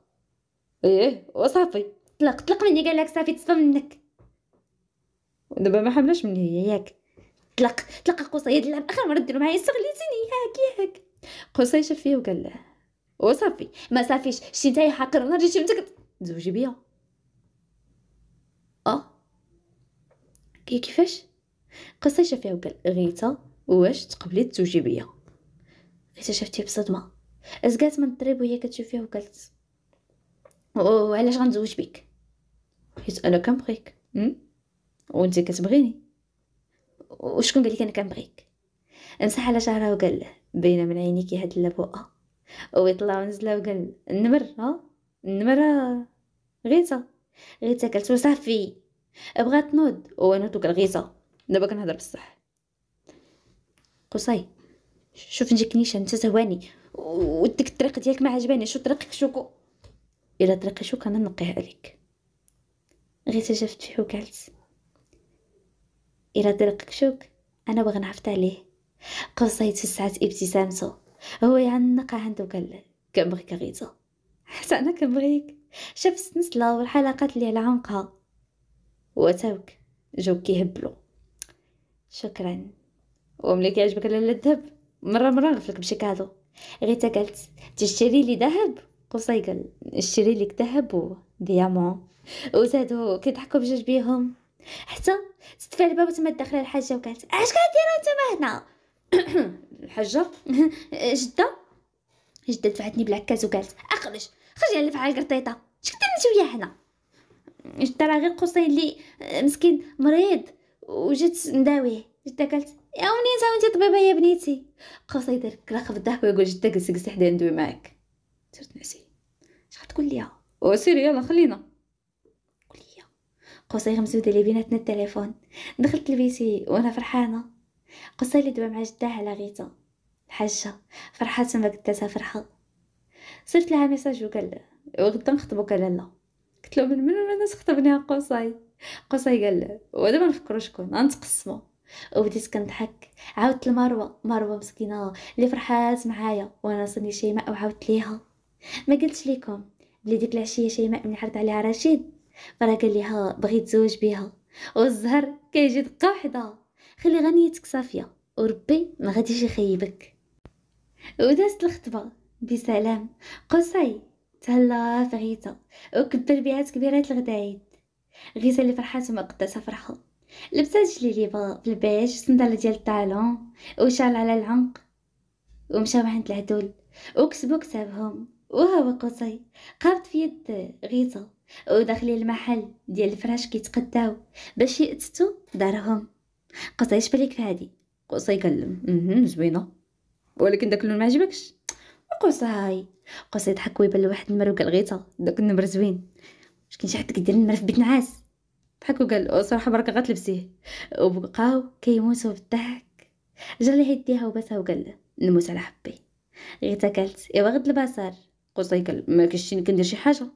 A: ايه وصافي طلق طلق مني قال لك صافي تصفى منك دابا ما حملاش مني هي ياك طلق طلق قصي يد اللعب اخر مره ديرو معايا استغليتيني ياك ياك قصي شاف فيه وقال له وصافي ما صافيش شتي نتايا حقر انا جيت شفتك تزوجي بيا اه كي كيفاش قصة شافيها وقال غيتا واش تقبلي تزوجي بيا غيتا شافتيه بصدمة أزقات من الطريب وهي فيها وقالت وعلاش غنزوج بيك حيت انا كنبغيك وانت كتبغيني وشكون قال لك انا كنبغيك امسح على شعرها وقال له بين من عينيك هاد اللبؤه ويطلع ونزل وقال النمر ها النمرة غيزة غيزة قالت وصافي بغات نود وانا دوك الغيثة دابا كنهضر بصح قصي شوف نجيك نيشان انت زواني وديك الطريق ديالك ما عجباني شو طريقك شوكو الا طريقي شوك انا نقيها عليك غيزة شافت فيه وقالت الا طريقك شوك انا بغي نعرفت عليه قصيت في ابتسامته هو يعنق عنده وقال كنبغيك غيزة حتى انا كنبغيك شاف السنسله والحلقات اللي على عنقها وتاوك جاو كيهبلو شكرا وملي كيعجبك لالا الذهب مره مره غفلك بشي كادو غيتا قالت تشتري لي ذهب قصي قال اشتري لك ذهب وديامون وزادو كيضحكوا بجوج بيهم حتى تدفع البابا تما دخل الحاجه وقالت اش كديروا نتوما هنا الحجه جده جده دفعتني بالعكاز وقالت اخرج خرجي على الفعال قرطيطه اش كنت انت هنا جده راه غير قوسين اللي مسكين مريض وجيت نداويه جده قالت يا ونيسه وانت طبيبه يا بنيتي قصي دار في بالضحك ويقول جده جلسي جلسي حدا ندوي معاك صرت نعسي اش غتقول ليها او سيري يلا خلينا قصي غمزو لي بيناتنا التليفون دخلت لبيتي وانا فرحانه قصة اللي دبا مع جداها على غيتا الحاجة فرحات ما قداتها فرحة صيفط لها ميساج وقال وغدا نخطبوك لالا قلت له من من الناس خطبني قصاي قصاي قال له ودابا نفكرو شكون غنتقسمو وبديت كنضحك عاودت لمروه مروه مسكينه اللي فرحات معايا وانا صني شيماء وعاودت ليها ما قلتش ليكم بلي ديك العشيه شيماء من عرض عليها رشيد راه قال ليها بغيت تزوج بيها والزهر كيجي دقه وحده خلي غنيتك صافيه وربي ما غاديش يخيبك ودازت الخطبه بسلام قصي تهلا في غيتا وكبر بيعات كبيرات الغدايد غيتا اللي فرحات ما قداتها فرحه لبسات في بالبيج صندله ديال الطالون وشال على العنق ومشاو عند العدول وكسبوا كتابهم وهو قصي قابت في يد غيتا ودخلي المحل ديال الفراش كيتقداو باش يأتتو دارهم قصدي اش بالك هادي قصاي قال اها زوينه ولكن داك اللون ما عجبكش قصاي قصاي ضحك ويبان لواحد النمر الغيطه غيتا داك النمر زوين واش كاين شي حد كيدير النمر في بيت نعاس ضحك وقال صراحه برك غتلبسيه وبقاو كيموتوا بالضحك جا لي يديها وبسها وقال له نموت على حبي غيتا قالت ايوا غد البصر قصاي قال ما كاينش كندير شي حاجه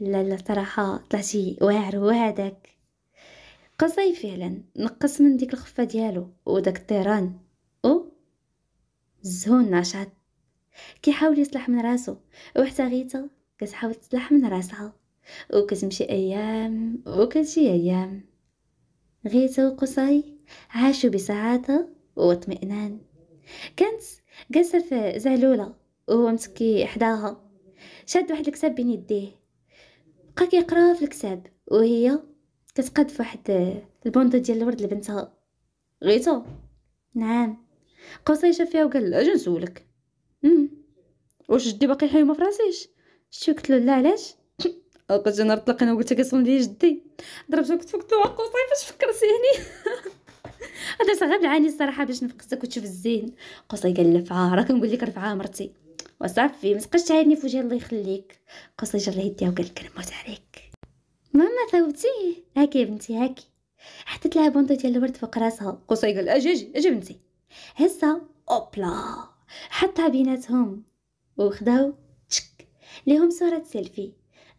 A: لا لا صراحه طلعتي واعر وهذاك قصي فعلا نقص من ديك الخفه ديالو وداك الطيران او زهون نشاط كيحاول يصلح من راسو وحتى غيتا كتحاول تصلح من راسها وكتمشي ايام وكتجي ايام غيتا وقصي عاشوا بسعاده واطمئنان كانت جالسه في زعلوله وهو مسكي حداها شاد واحد الكتاب بين يديه بقى كيقرا في الكتاب وهي كتقاد فواحد البوندو ديال الورد لبنتها غيتو نعم قوسي شاف فيها وقال لا اجي نسولك واش جدي باقي حي وما فراسيش شتي قلت له لا علاش لقيت انا طلق انا وقلت كيصون لي جدي ضربتو قلت فكت له قوسي فاش فكرتيني هذا صعب عاني الصراحه باش نفقسك وتشوف الزين قوسي قال رفعه راه كنقول لك رفعه مرتي وصافي ما تبقاش تعايرني في وجهي الله يخليك قوسي جرى يديها وقال لك نموت عليك ماما ثوبتيه هاكي يا بنتي هاكي حطيت لها بونطو ديال الورد فوق راسها قصي قال اجي اجي اجي بنتي هسه اوبلا حطها بيناتهم وخداو تشك ليهم صورة سيلفي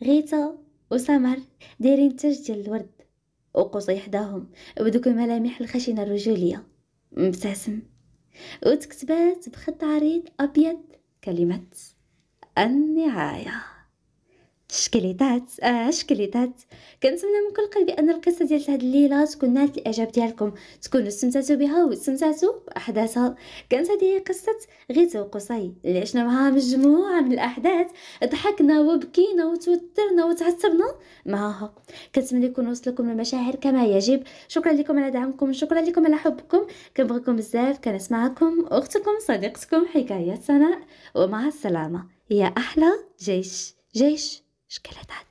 A: غيتا وسمر دايرين تاج ديال الورد وقصي حداهم بدوك الملامح الخشنة الرجولية مبتسم وتكتبات بخط عريض أبيض كلمة النهايه شكليطات اه شكليطات كنتمنى من كل قلبي ان القصه ديال هاد الليله تكون نالت الاعجاب ديالكم تكونوا استمتعتوا بها واستمتعتوا باحداثها كانت هذه هي قصه غيث وقصي اللي عشنا معها مجموعه من الاحداث ضحكنا وبكينا وتوترنا وتعصبنا معها كنتمنى يكون وصلكم المشاعر كما يجب شكرا لكم على دعمكم شكرا لكم على حبكم كنبغيكم بزاف كنسمعكم اختكم صديقتكم حكايه سناء ومع السلامه يا احلى جيش جيش esqueletal.